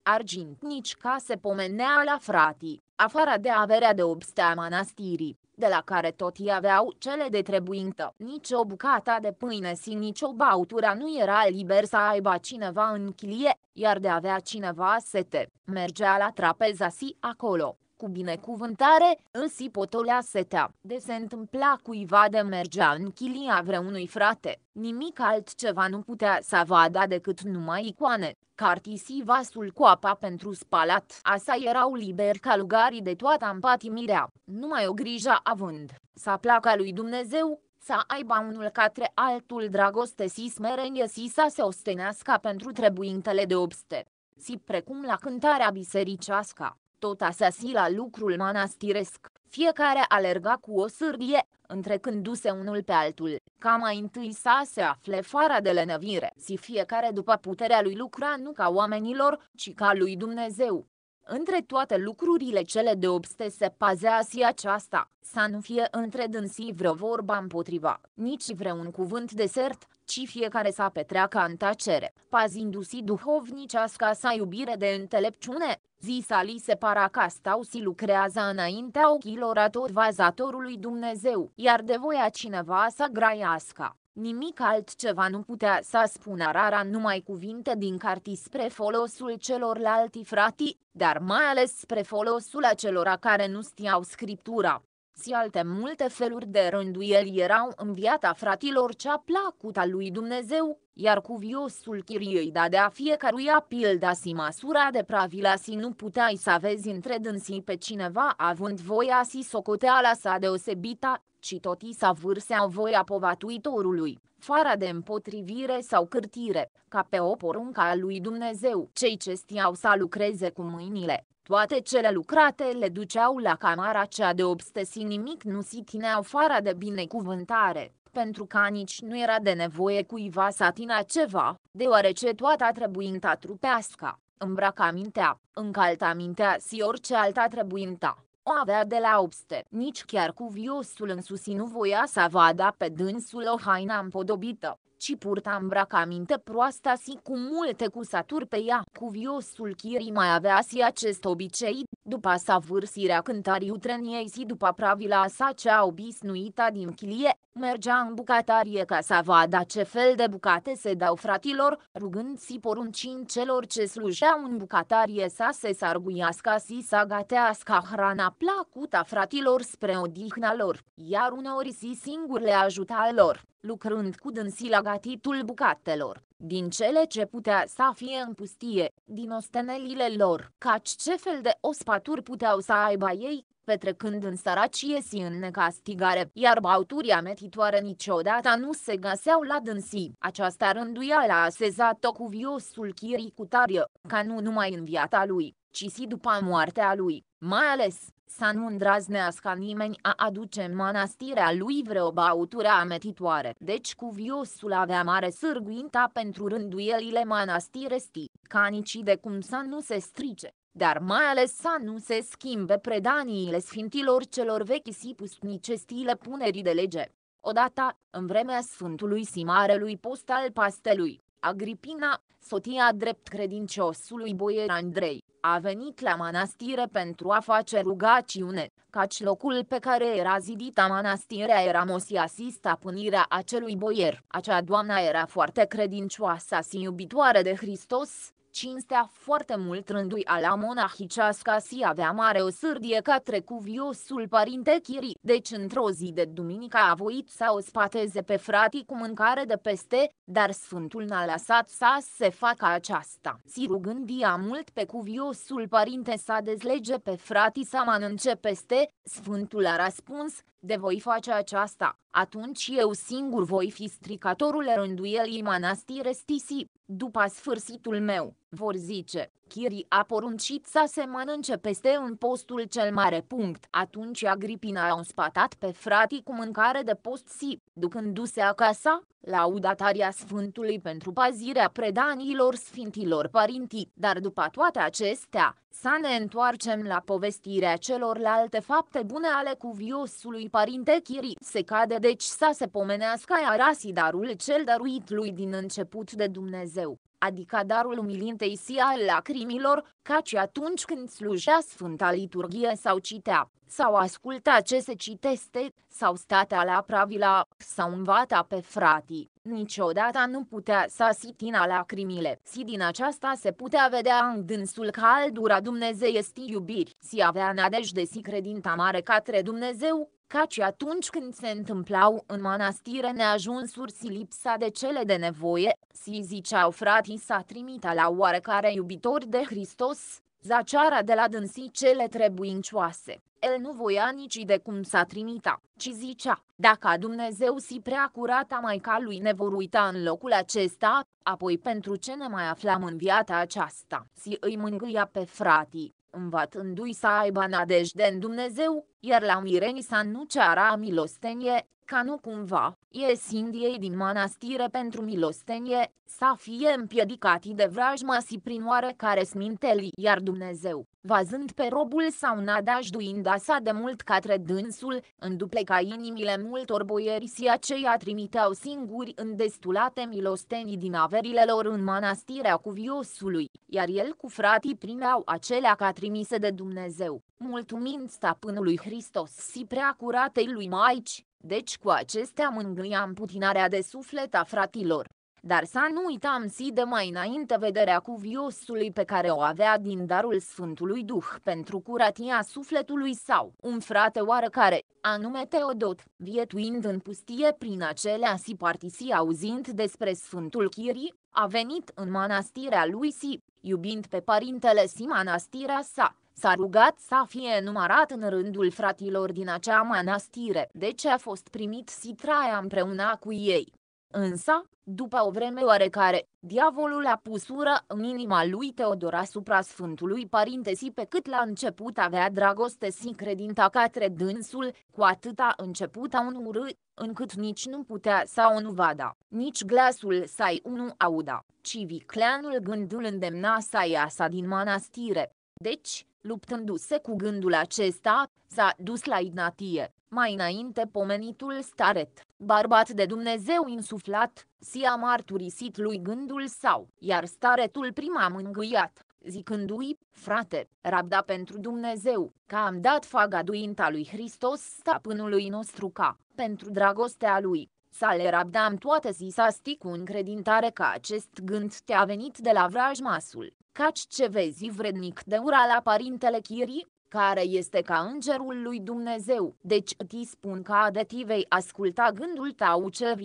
nici ca se pomenea la fratii, Afară de averea de obste a mănăstirii, de la care tot ei aveau cele de trebuintă. Nici o bucată de pâine și nici o bautura nu era liber să aibă cineva în chilie, iar de avea cineva sete, mergea la trapeza si acolo cu binecuvântare, însi potolea seta de se întâmpla cuiva de mergea în chilia vreunui frate. Nimic altceva nu putea să vada decât numai icoane. Cartisi vasul cu apa pentru spalat. Asa erau liberi calugarii de toată împatimirea, numai o grijă având. Să placa lui Dumnezeu să aibă unul către altul dragoste si smerenie si să se ostenească pentru trebuintele de obste, si precum la cântarea bisericească tot asasi la lucrul manastiresc, fiecare alerga cu o sârdie, întrecându-se unul pe altul, ca mai întâi să se afle fara de lenăvire, si fiecare după puterea lui lucra nu ca oamenilor, ci ca lui Dumnezeu. Între toate lucrurile cele de obste se pazea și aceasta, să nu fie între dânsii vreo vorba împotriva, nici vreun cuvânt desert, ci fiecare să petreacă în tacere, pazindu-si duhovnicească sa iubire de înțelepciune, zisa li se para ca stau si lucrează înaintea ochilor atot vazatorului Dumnezeu, iar de voia cineva să graiască, Nimic altceva nu putea să spună Rara numai cuvinte din carti spre folosul celorlalți frati, dar mai ales spre folosul acelora care nu știau scriptura. Si alte multe feluri de rânduieli erau în viața fratilor cea placută lui Dumnezeu, iar cuviosul chiriei dădea da fiecăruia pilda si masura de pravila si nu puteai să vezi între dânsii pe cineva având voia si socoteala sa deosebita ci toti sa vârsea voia povatuitorului, fara de împotrivire sau cârtire, ca pe o poruncă a lui Dumnezeu. Cei ce stiau să lucreze cu mâinile, toate cele lucrate le duceau la camara cea de obstesi nimic nu si tineau fara de binecuvântare pentru că nici nu era de nevoie cuiva să atină ceva, deoarece toată trebuinta trupească, îmbracamintea, încaltamintea și orice alta trebuinta, o avea de la obste. Nici chiar cu viosul însuși nu voia să vadă pe dânsul o haină împodobită, ci purta îmbracaminte proasta si cu multe cusaturi pe ea. Cuviosul Chirii mai avea si acest obicei, după savârsirea cântării utreniei si după pravila sa cea obisnuită din chilie, mergea în bucatarie ca să vadă ce fel de bucate se dau fratilor, rugând si poruncin celor ce slujeau în bucatarie sa se sarguiască si să gateasca hrana placuta fratilor spre odihna lor, iar uneori si singur le ajuta lor, lucrând cu dânsii la războgatitul bucatelor, din cele ce putea să fie în pustie, din ostenelile lor, caci ce fel de ospaturi puteau să aibă ei, petrecând în săracie și în necastigare, iar bauturi ametitoare niciodată nu se găseau la dânsii. Aceasta rânduială a sezat-o cu viosul Chiricutarie, ca nu numai în viața lui, ci și după moartea lui, mai ales să nu îndrăznească nimeni a aduce în mănăstirea lui vreo băutură ametitoare. Deci cuviosul avea mare sârguinta pentru rânduielile mănăstirestii, nici de cum să nu se strice dar mai ales să nu se schimbe predaniile sfintilor celor vechi și pustnicestile punerii de lege. Odată, în vremea Sfântului Simarelui Post al Pastelui, Agripina, soția drept credinciosului boier Andrei, a venit la mănăstire pentru a face rugaciune, căci locul pe care era zidita mănăstirea era mosiasista stăpânirea acelui boier. Acea doamnă era foarte credincioasă și iubitoare de Hristos, cinstea foarte mult rânduia la monahicească si avea mare o sârdie către cuviosul părinte Chiri, deci într-o zi de duminică a voit să o spateze pe fratii cu mâncare de peste, dar sfântul n-a lăsat să se facă aceasta. Si rugândia mult pe cuviosul părinte să dezlege pe fratii să mănânce peste, sfântul a răspuns, de voi face aceasta, atunci eu singur voi fi stricatorul rânduielii mănastiri Stisi, după sfârșitul meu, vor zice, Chiri a poruncit să se mănânce peste un postul cel mare. Punct. Atunci Agripina a înspatat pe fratii cu mâncare de post si, ducându-se acasă, laudatarea Sfântului pentru pazirea predanilor Sfintilor Părintii. Dar după toate acestea, să ne întoarcem la povestirea celorlalte fapte bune ale cuviosului părinte Chiri. Se cade deci să se pomenească iar asidarul cel dăruit lui din început de Dumnezeu adică darul umilintei si al lacrimilor, și atunci când slujea Sfânta Liturghie sau citea, sau asculta ce se citeste, sau statea la pravila, sau învata pe fratii. Niciodată nu putea să sitina lacrimile, si din aceasta se putea vedea în dânsul caldura Dumnezeu este iubiri, si avea nădejde si credința mare către Dumnezeu, căci atunci când se întâmplau în manastire neajunsuri și lipsa de cele de nevoie, si ziceau fratii s-a trimita la oarecare iubitori de Hristos, zaceara de la dânsi cele trebuincioase. El nu voia nici de cum s-a trimita, ci zicea, dacă Dumnezeu si prea curata Maica lui ne vor uita în locul acesta, apoi pentru ce ne mai aflam în viața aceasta, si îi mângâia pe fratii învat îndui să aibă nadejde în Dumnezeu, iar la mireni să nu ceara milostenie, ca nu cumva, iesind ei din manastire pentru milostenie, să fie împiedicati de vrajma si prin oarecare sminteli, iar Dumnezeu, vazând pe robul sau nadajduind asa de mult către dânsul, îndupleca inimile multor boieri și aceia trimiteau singuri în destulate milostenii din averile lor în mănastirea cuviosului, iar el cu fratii primeau acelea ca trimise de Dumnezeu, mulțumind stăpânului Hristos și prea curatei lui Maici, deci cu acestea mângâia putinarea de suflet a fratilor. Dar să nu uitam si de mai înainte vederea cuviosului pe care o avea din darul Sfântului Duh pentru curatia sufletului sau un frate oarecare, anume Teodot, vietuind în pustie prin acelea si partisii auzind despre Sfântul Chirii, a venit în manastirea lui si, iubind pe părintele si manastirea sa, s-a rugat să fie numărat în rândul fratilor din acea manastire, deci a fost primit traia împreună cu ei. Însă, după o vreme oarecare, diavolul a pus ură în inima lui Teodor asupra Sfântului și pe cât la început avea dragoste și credința către dânsul, cu atâta început a un urât, încât nici nu putea să o nu vada, nici glasul să-i nu auda, ci vicleanul gândul îndemna să iasă din manastire. Deci, luptându-se cu gândul acesta, s-a dus la Ignatie, mai înainte pomenitul staret, barbat de Dumnezeu insuflat, si a marturisit lui gândul sau, iar staretul prima a mângâiat, zicându-i, frate, rabda pentru Dumnezeu, că am dat fagăduinta lui Hristos stăpânului nostru ca, pentru dragostea lui, să le rabdam toate stic cu încredintare că acest gând te-a venit de la vrajmasul, căci ce vezi vrednic de ura la părintele Chirii, care este ca îngerul lui Dumnezeu, deci ti spun că de ti vei asculta gândul tău ce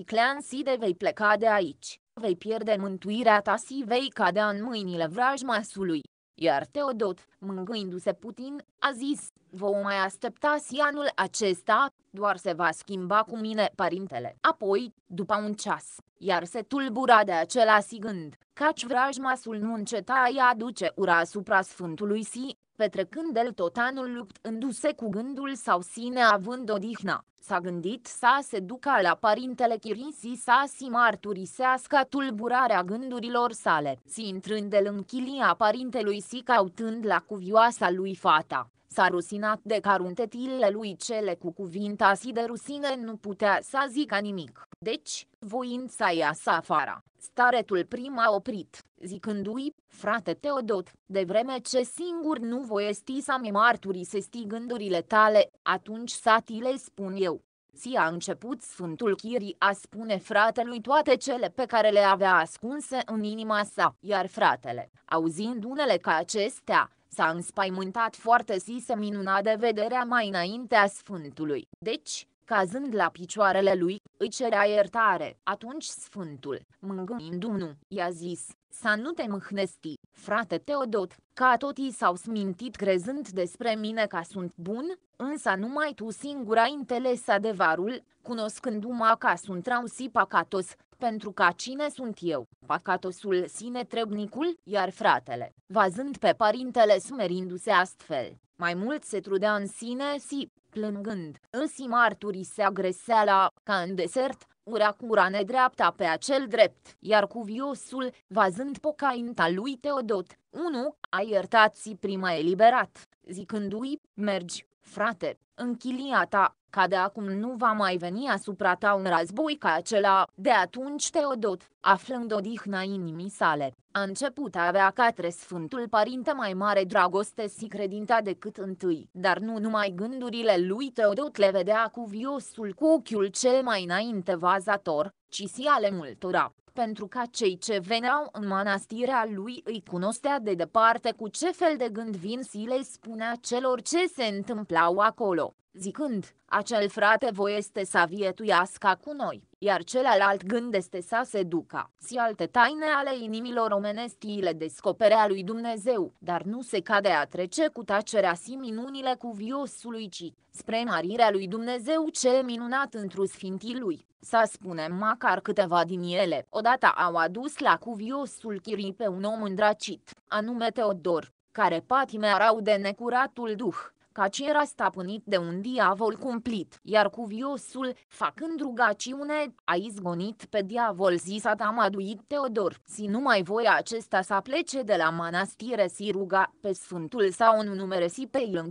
si de vei pleca de aici, vei pierde mântuirea ta și vei cadea în mâinile vrajmasului. Iar Teodot, mângâindu-se puțin, a zis, vom mai aștepta și anul acesta, doar se va schimba cu mine părintele. Apoi, după un ceas, iar se tulbura de același gând, căci vrajmasul nu înceta a aduce ura asupra Sfântului Si, petrecând el tot anul luptându-se cu gândul sau sine având odihna, s-a gândit să se ducă la părintele Chirisi să si marturisească tulburarea gândurilor sale, si intrând el în chilia părintelui si cautând la cuvioasa lui fata. S-a rusinat de caruntetile lui cele cu cuvinta si de rusine nu putea să zică nimic. Deci, voința ia să sa afara, staretul prim a oprit, zicându-i, frate Teodot, de vreme ce singur nu voi esti să-mi marturisesti gândurile tale, atunci să ti le spun eu. Si a început Sfântul Chirii a spune fratelui toate cele pe care le avea ascunse în inima sa, iar fratele, auzind unele ca acestea, s-a înspaimântat foarte si se minuna de vederea mai înaintea Sfântului. Deci, cazând la picioarele lui, îi cerea iertare. Atunci sfântul, mângâindu-nu, i-a zis, să nu te mâhnesti, frate Teodot, ca totii s-au smintit crezând despre mine ca sunt bun, însă numai tu singur ai înțeles adevărul, cunoscându-mă ca sunt Rausi Pacatos, pentru ca cine sunt eu, Pacatosul sine trebnicul, iar fratele, vazând pe părintele smerindu-se astfel, mai mult se trudea în sine și, plângând, îsi agresea la, ca în desert, ura cura nedreapta pe acel drept, iar cuviosul, vazând pocainta lui Teodot, unu A iertat si prima eliberat, zicându-i, mergi, frate, în chilia ta, ca de acum nu va mai veni asupra ta un război ca acela. De atunci Teodot, aflând odihna inimii sale, a început a avea către Sfântul Părinte mai mare dragoste și credința decât întâi. Dar nu numai gândurile lui Teodot le vedea cu viosul cu ochiul cel mai înainte vazator, ci și ale multora pentru ca cei ce veneau în manastirea lui îi cunostea de departe cu ce fel de gând vin și le spunea celor ce se întâmplau acolo zicând, acel frate voi este să vietuiască cu noi, iar celălalt gând este să se ducă. Si alte taine ale inimilor omenestiile descoperea lui Dumnezeu, dar nu se cade a trece cu tacerea si minunile viosului, ci spre marirea lui Dumnezeu cel minunat întru sfintii lui. Să spunem macar câteva din ele, odată au adus la cuviosul Chirii pe un om îndracit, anume Teodor, care patimea rau de necuratul duh, căci era stăpânit de un diavol cumplit, iar cuviosul, facând rugaciune, a izgonit pe diavol zis atamaduit Teodor, si numai voi acesta să plece de la manastire si ruga pe sfântul sau în numere si pe el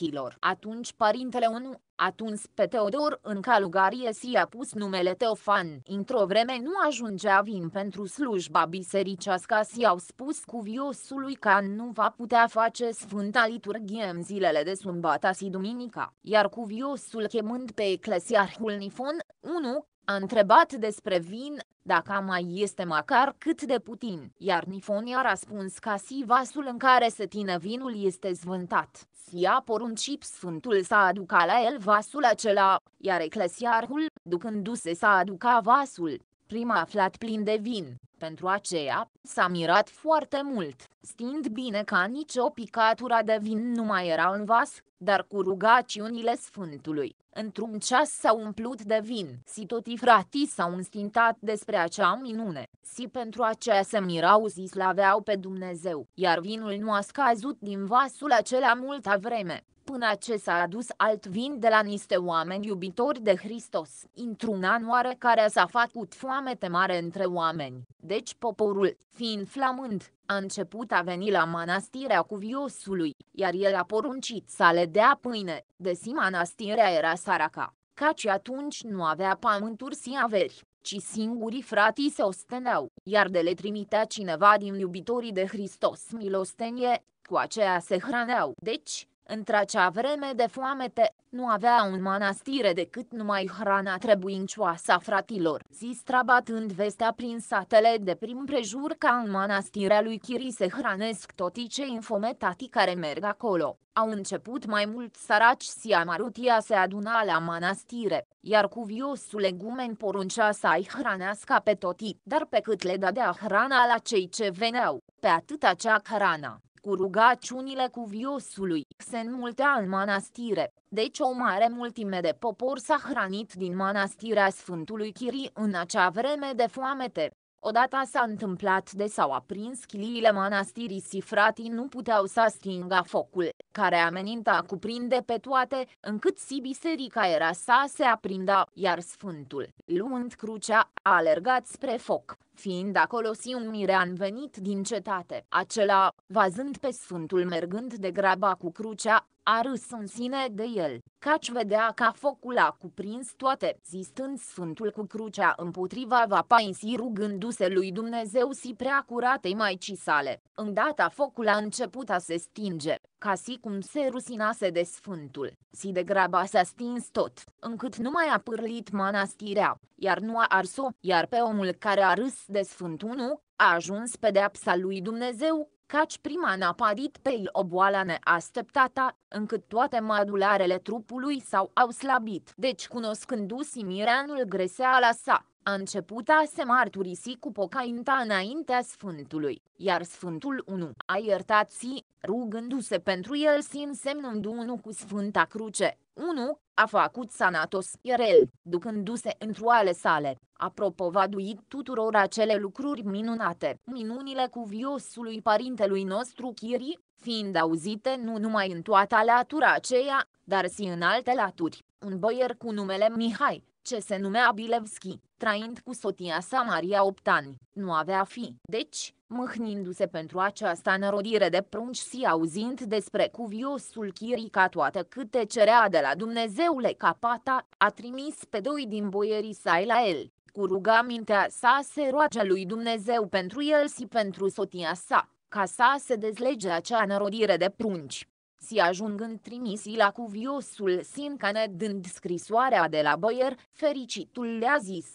monahilor. Atunci părintele 1 atunci pe Teodor în Calugarie s a pus numele Teofan. Într-o vreme nu ajungea vin pentru slujba bisericească și au spus cuviosului că nu va putea face sfânta liturghie în zilele de sâmbătă și duminica. Iar cuviosul chemând pe eclesiarhul Nifon, unu a întrebat despre vin, dacă mai este măcar cât de puțin, iar Nifon i-a răspuns că si vasul în care se tine vinul este zvântat. Si a poruncit sfântul să aducă la el vasul acela, iar eclesiarhul, ducându-se să aducă vasul, prima aflat plin de vin, pentru aceea, s-a mirat foarte mult, stind bine ca o picatura de vin nu mai era în vas, dar cu rugaciunile Sfântului. Într-un ceas s-a umplut de vin, si toti fratii s-au înstintat despre acea minune, si pentru aceea se mirau si slaveau pe Dumnezeu, iar vinul nu a scăzut din vasul acela multă vreme. Până ce s-a adus alt vin de la niște oameni iubitori de Hristos, într-un an care s-a făcut foamete mare între oameni, deci poporul, fiind flamând, a început a veni la cu cuviosului, iar el a poruncit să le dea pâine, desi manastirea era saraca, căci atunci nu avea pământuri si averi ci singurii fratii se osteneau, iar de le trimitea cineva din iubitorii de Hristos milostenie, cu aceea se hrăneau. Deci, Într-acea vreme de foamete, nu avea un manastire decât numai hrana trebuincioasă a fratilor. Sistra batând vestea prin satele de prim prejur ca în manastirea lui Chiri se toti cei infometati care merg acolo. Au început mai mult săraci amarutia se aduna la manastire, iar cu viosul legumen poruncea să ai hrănească pe toti, dar pe cât le dădea hrana la cei ce veneau, pe atâta cea hrana cu rugăciunile cuviosului se înmultea în manastire, deci o mare multime de popor s-a hrănit din manastirea Sfântului Chiri în acea vreme de foamete. Odată s-a întâmplat de s-au aprins chiliile manastirii Sifratii nu puteau să stingă focul, care amenința cuprinde pe toate, încât si biserica era să se aprindă, iar sfântul, luând crucea, a alergat spre foc fiind acolo un mirean venit din cetate. Acela, vazând pe sfântul mergând de graba cu crucea, a râs în sine de el, caci vedea ca focul a cuprins toate, zistând sfântul cu crucea împotriva vapainsi rugându-se lui Dumnezeu si prea curatei maicii sale. Îndata focul a început a se stinge, ca și cum se rusinase de sfântul, si de graba s-a stins tot, încât nu mai a pârlit manastirea, iar nu a ars-o, iar pe omul care a râs de sfântul nu, a ajuns pedeapsa lui Dumnezeu, caci prima n-a parit pe el o boală neașteptată, încât toate madularele trupului s-au slabit. Deci cunoscându-si mireanul greseala sa, a început a se marturisi cu pocainta înaintea Sfântului, iar Sfântul 1 a iertat si, rugându-se pentru el si însemnându-unul cu Sfânta Cruce. 1. A făcut sanatos iar el, ducându-se într o ale sale, a propovăduit tuturor acele lucruri minunate, minunile cuviosului părintelui nostru Chiri, fiind auzite nu numai în toată latura aceea, dar și în alte laturi. Un băier cu numele Mihai, ce se numea Bilevski, trăind cu soția sa Maria 8 ani, nu avea fi. Deci, mâhnindu-se pentru această înrodire de prunci și auzind despre cuviosul Chirica toate câte cerea de la Dumnezeule Capata, a trimis pe doi din boierii săi la el, cu rugamintea sa se roage lui Dumnezeu pentru el și pentru soția sa, ca să se dezlege acea înrodire de prunci si ajungând trimisii la cuviosul Sincane dând scrisoarea de la Boyer, fericitul le-a zis,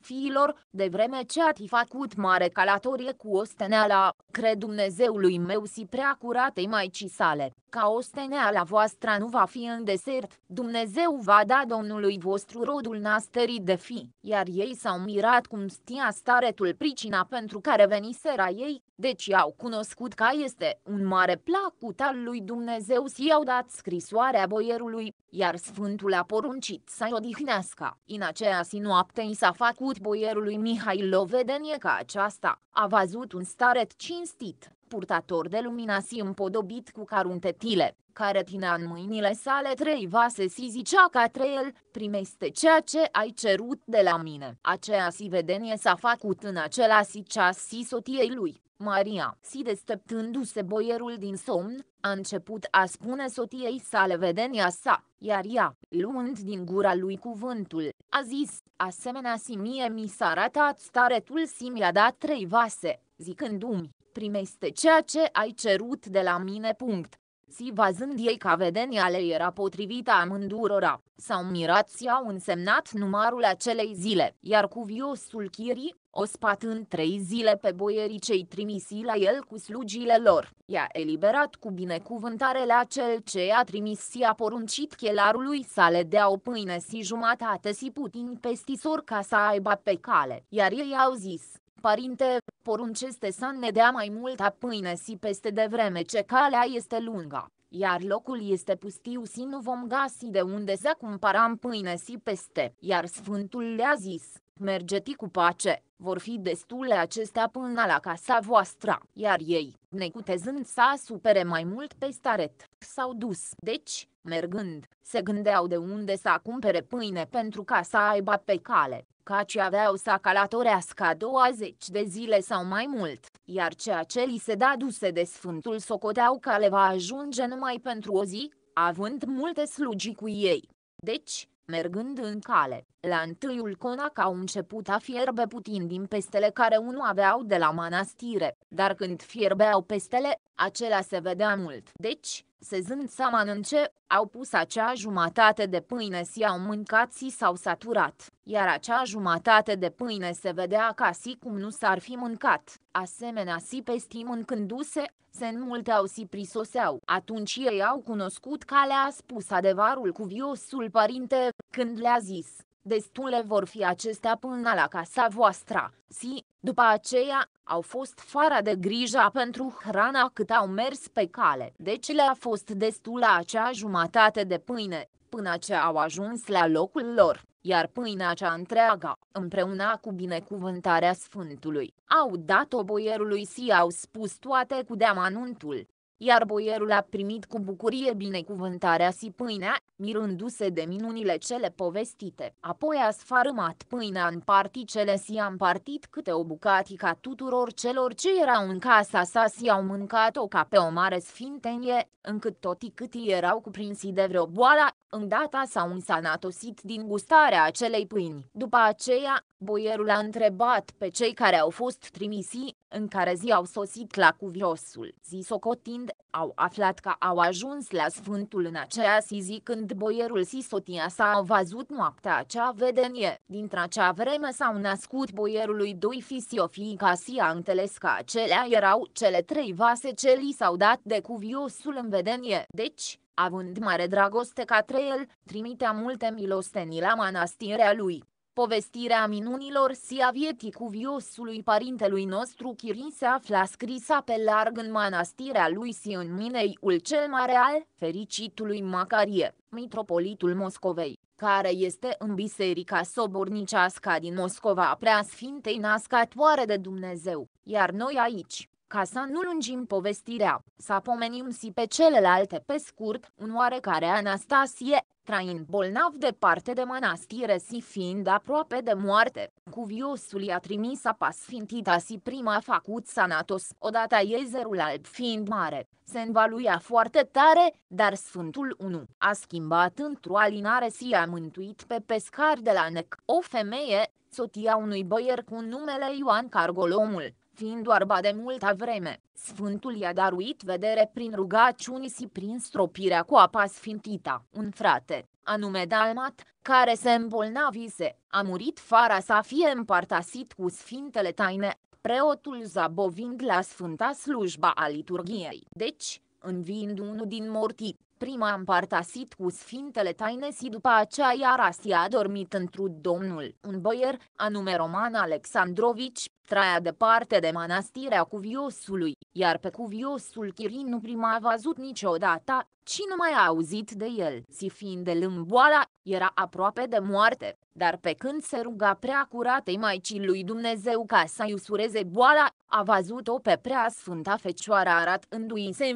fiilor, de vreme ce ați făcut mare calatorie cu osteneala, cred Dumnezeului meu si prea curatei maicii sale, ca osteneala voastră nu va fi în desert, Dumnezeu va da Domnului vostru rodul nasterii de fi, iar ei s-au mirat cum stia staretul pricina pentru care veniseră ei, deci au cunoscut ca este un mare placut al lui Dumnezeu și i-au dat scrisoarea boierului, iar Sfântul a poruncit să-i odihnească. În aceeași noapte i s-a făcut plăcut boierului Mihai Lovedenie ca aceasta a văzut un staret cinstit, purtator de lumina si împodobit cu caruntetile, care tinea în mâinile sale trei vase si zicea către el, primește ceea ce ai cerut de la mine. Aceea si vedenie s-a făcut în acela si ceas si sotiei lui. Maria, si desteptându-se boierul din somn, a început a spune sotiei sale vedenia sa, iar ea, luând din gura lui cuvântul, a zis, asemenea si mie mi s-a arătat staretul si mi-a dat trei vase, zicându-mi, primește ceea ce ai cerut de la mine. Punct si văzând ei că vedenia le era potrivită amândurora, sau mirați au însemnat numărul acelei zile, iar cuviosul Chirii, o spat în trei zile pe boierii cei trimisi la el cu slugile lor, i-a eliberat cu binecuvântare la cel ce i-a trimis și a poruncit chelarului să le dea o pâine si jumătate si putin pestisor ca să aibă pe cale, iar ei au zis, Părinte, porunceste să ne dea mai multă pâine și peste de vreme ce calea este lungă, iar locul este pustiu si nu vom găsi de unde să cumpărăm pâine și peste, iar Sfântul le-a zis, Mergeti cu pace, vor fi destule acestea până la casa voastră, iar ei, necutezând să supere mai mult pe staret, s-au dus. Deci, mergând, se gândeau de unde să cumpere pâine pentru ca să aibă pe cale, caci aveau să calatorească 20 de zile sau mai mult, iar ceea ce li se duse de sfântul socoteau că le va ajunge numai pentru o zi, având multe slugi cu ei. Deci, mergând în cale. La întâiul conac au început a fierbe putin din pestele care unul aveau de la manastire, dar când fierbeau pestele, acela se vedea mult. Deci, Sezând să mănânce, au pus acea jumătate de pâine si au mâncat si s-au saturat, iar acea jumătate de pâine se vedea ca si cum nu s-ar fi mâncat. Asemenea si pesti mâncându-se, se înmulteau si prisoseau. Atunci ei au cunoscut că le-a spus adevărul cuviosul părinte, când le-a zis, Destule deci vor fi acestea până la casa voastră, si, după aceea, au fost fara de grija pentru hrana cât au mers pe cale, deci le-a fost destulă acea jumătate de pâine, până ce au ajuns la locul lor, iar pâinea cea întreagă, împreună cu binecuvântarea Sfântului, au dat-o boierului și au spus toate cu deamanuntul, iar boierul a primit cu bucurie binecuvântarea si pâinea, mirându-se de minunile cele povestite. Apoi a sfarâmat pâinea în particele si a împartit câte o bucatică tuturor celor ce erau în casa sa si au mâncat-o ca pe o mare sfintenie, încât toti câtii erau cuprinsi de vreo boală, data s-au însanatosit din gustarea acelei pâini. După aceea, boierul a întrebat pe cei care au fost trimisi, în care zi au sosit la cuviosul, zi socotind au aflat că au ajuns la Sfântul în aceea zi când boierul Sisotia s-a văzut noaptea acea vedenie. Dintre acea vreme s-au născut boierului doi fisiofii ca si înțeles că acelea erau cele trei vase ce li s-au dat de cuviosul în vedenie. Deci, având mare dragoste către el, trimitea multe milostenii la mănăstirea lui povestirea minunilor Sia vietii cuviosului părintelui nostru Chirin se afla scrisă pe larg în mănăstirea lui Sion Mineiul cel Mare al fericitului Macarie, mitropolitul Moscovei, care este în biserica sobornicească din Moscova sfintei nascatoare de Dumnezeu, iar noi aici, ca să nu lungim povestirea, să pomenim și pe celelalte pe scurt, un oarecare Anastasie, Train bolnav departe de mănăstire și fiind aproape de moarte, cuviosul i-a trimis apa sfintita și prima facut sanatos, odată iezerul alb fiind mare, se învaluia foarte tare, dar Sfântul 1 a schimbat într-o alinare și a mântuit pe pescar de la Nec, o femeie, sotia unui băier cu numele Ioan Cargolomul fiind oarba de multă vreme. Sfântul i-a daruit vedere prin rugăciuni și prin stropirea cu apa sfintită. Un frate, anume Dalmat, care se îmbolnavise, a murit fara să fie împartasit cu sfintele taine, preotul zabovind la sfânta slujba a liturgiei. Deci, învind unul din morti, prima împartasit cu sfintele taine și după aceea iar a dormit într-un domnul, un boier, anume Roman Alexandrovici, traia departe de mănastirea cuviosului, iar pe cuviosul Chirin nu prima a văzut niciodată, ci nu mai a auzit de el. Si fiind de lâmboala, era aproape de moarte, dar pe când se ruga prea curatei Maicii lui Dumnezeu ca să-i usureze boala, a văzut-o pe prea sfânta fecioară arat i se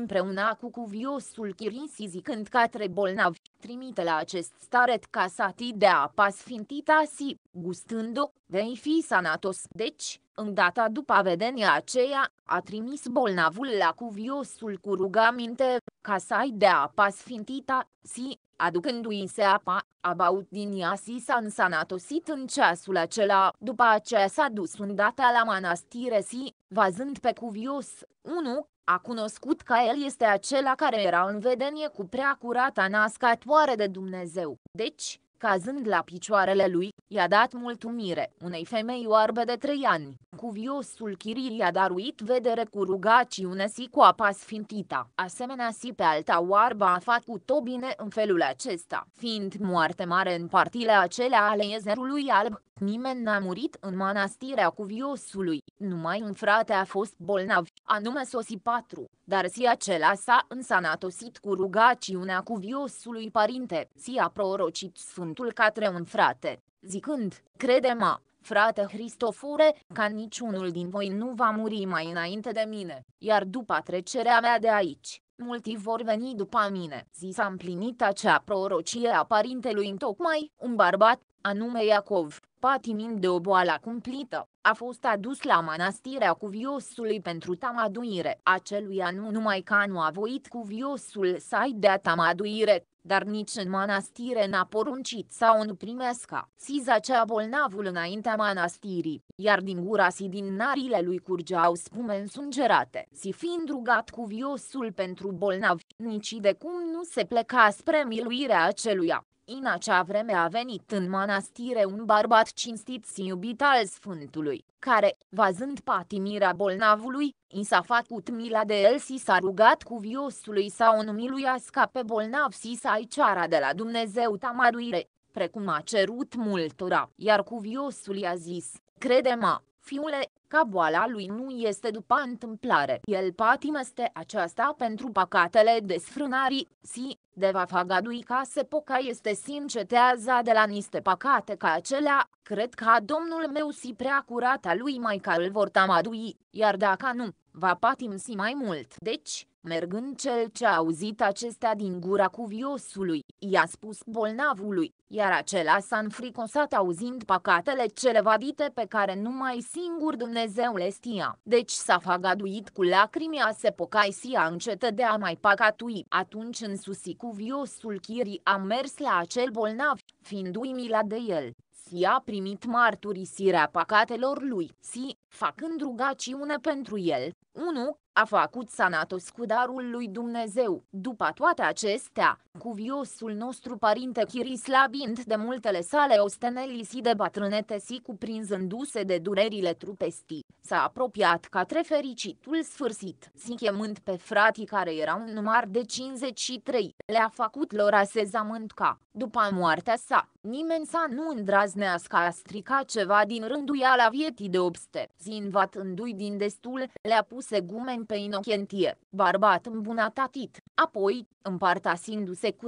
cu cuviosul Chirin si zicând către bolnavi, trimite la acest staret ca să de apa sfintita si, gustându o vei fi sanatos. Deci, în data după vedenia aceea, a trimis bolnavul la cuviosul cu rugaminte, ca să ai de apa sfintita, si, aducându-i se apa, abaut din ea si s-a însanatosit în ceasul acela, după aceea s-a dus îndată la mănăstire si, vazând pe cuvios, 1, a cunoscut că el este acela care era în vedenie cu prea curata nascatoare de Dumnezeu. Deci, Cazând la picioarele lui, i-a dat mulțumire unei femei oarbe de trei ani. Cuviosul Chirii i-a daruit vedere cu rugaciune si cu apa sfintită. Asemenea si pe alta oarba a făcut-o bine în felul acesta. Fiind moarte mare în partile acelea ale iezerului alb, nimeni n-a murit în mănastirea cuviosului, numai un frate a fost bolnav anume sosi 4, dar si acela s-a însanatosit cu rugaciunea cuviosului părinte, si a prorocit sfântul către un frate, zicând, crede-mă, frate Hristofore, ca niciunul din voi nu va muri mai înainte de mine, iar după trecerea mea de aici, mulți vor veni după mine. Zi s-a împlinit acea prorocie a părintelui întocmai, un bărbat, anume Iacov, patimind de o boală cumplită, a fost adus la mănăstirea cuviosului pentru tamaduire. Aceluia nu numai că nu a voit cuviosul să ai dea tamaduire, dar nici în mănăstire n-a poruncit sau nu primesca. Si zacea bolnavul înaintea mănăstirii, iar din gura si din narile lui curgeau spume însungerate. Si fiind rugat cu viosul pentru bolnav, nici de cum nu se pleca spre miluirea aceluia. În acea vreme a venit în manastire un bărbat cinstit și iubit al Sfântului, care, văzând patimirea bolnavului, i s-a făcut mila de el și s-a rugat cu viosului sau în miluiască pe bolnav și să-i ceară de la Dumnezeu tamaruire, precum a cerut multora, iar cu viosul i-a zis, crede-mă, Fiule, ca boala lui nu este după întâmplare. El patimeste aceasta pentru păcatele desfrânării, si, de va fagadui ca se poca este sinceteaza de la niste păcate ca acelea, cred ca Domnul meu si prea curata lui mai ca îl vor tamadui, iar dacă nu, va patim si mai mult. Deci, Mergând cel ce a auzit acestea din gura cuviosului, i-a spus bolnavului, iar acela s-a înfricosat auzind păcatele cele vadite pe care numai singur Dumnezeu le știa. Deci s-a fagaduit cu lacrimi, a se pocăisi, a încetat de a mai păcatui. Atunci însusi cuviosul Chirii a mers la acel bolnav, fiindu-i mila de el. Si a primit marturisirea păcatelor lui, si, facând rugaciune pentru el. 1 a făcut sanatos cu darul lui Dumnezeu. După toate acestea, cuviosul nostru părinte Chirislabind de multele sale ostenelisi de bătrânete si cuprinzându-se de durerile trupestii, s-a apropiat către fericitul sfârșit, sinchemând pe fratii care erau în număr de 53, le-a făcut lor asezament ca, după moartea sa, nimeni să nu îndraznească a strica ceva din rânduiala vietii de obste. Zinvat i din destul, le-a pus gumen pe inochentie, barbat îmbunatatit, apoi, împartasindu se cu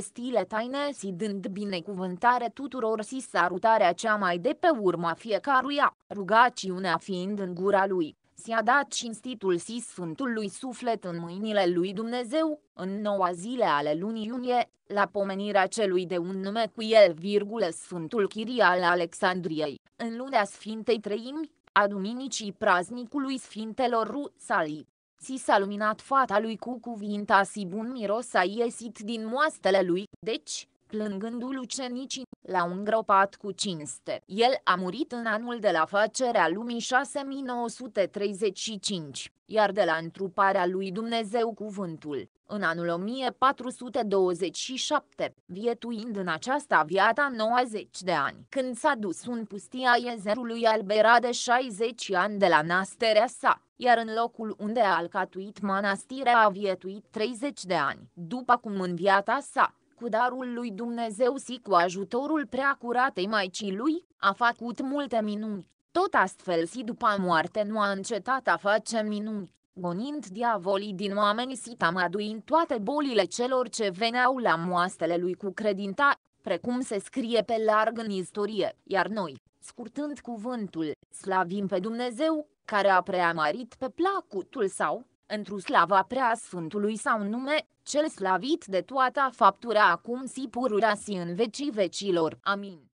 stile taine și dând binecuvântare tuturor și sarutarea cea mai de pe urma fiecăruia, rugaciunea fiind fiind în gura lui, s a dat cinstitul si Sfântului Suflet în mâinile lui Dumnezeu, în noua zile ale lunii iunie, la pomenirea celui de un nume cu el virgule Sfântul Chiria al Alexandriei, în lunea Sfintei Treimi, a Duminicii praznicului Sfintelor Rusalii. Si s-a luminat fata lui cu cuvinta si bun miros a ieșit din moastele lui, deci, plângându-l ucenicii, l a îngropat cu cinste. El a murit în anul de la facerea lumii 6935, iar de la întruparea lui Dumnezeu cuvântul, în anul 1427, vietuind în aceasta viața 90 de ani. Când s-a dus în pustia Iezerului Albera de 60 ani de la nasterea sa, iar în locul unde a alcatuit manastirea a vietuit 30 de ani. După cum în viața sa, cu darul lui Dumnezeu și cu ajutorul preacuratei Maicii lui, a făcut multe minuni. Tot astfel și după moarte nu a încetat a face minuni, gonind diavolii din oameni și tamaduind toate bolile celor ce veneau la moastele lui cu credința, precum se scrie pe larg în istorie, iar noi, scurtând cuvântul, slavim pe Dumnezeu, care a preamărit pe placutul sau, întru slava prea sfântului sau nume, cel slavit de toată faptura acum si pururasi în vecii vecilor. Amin.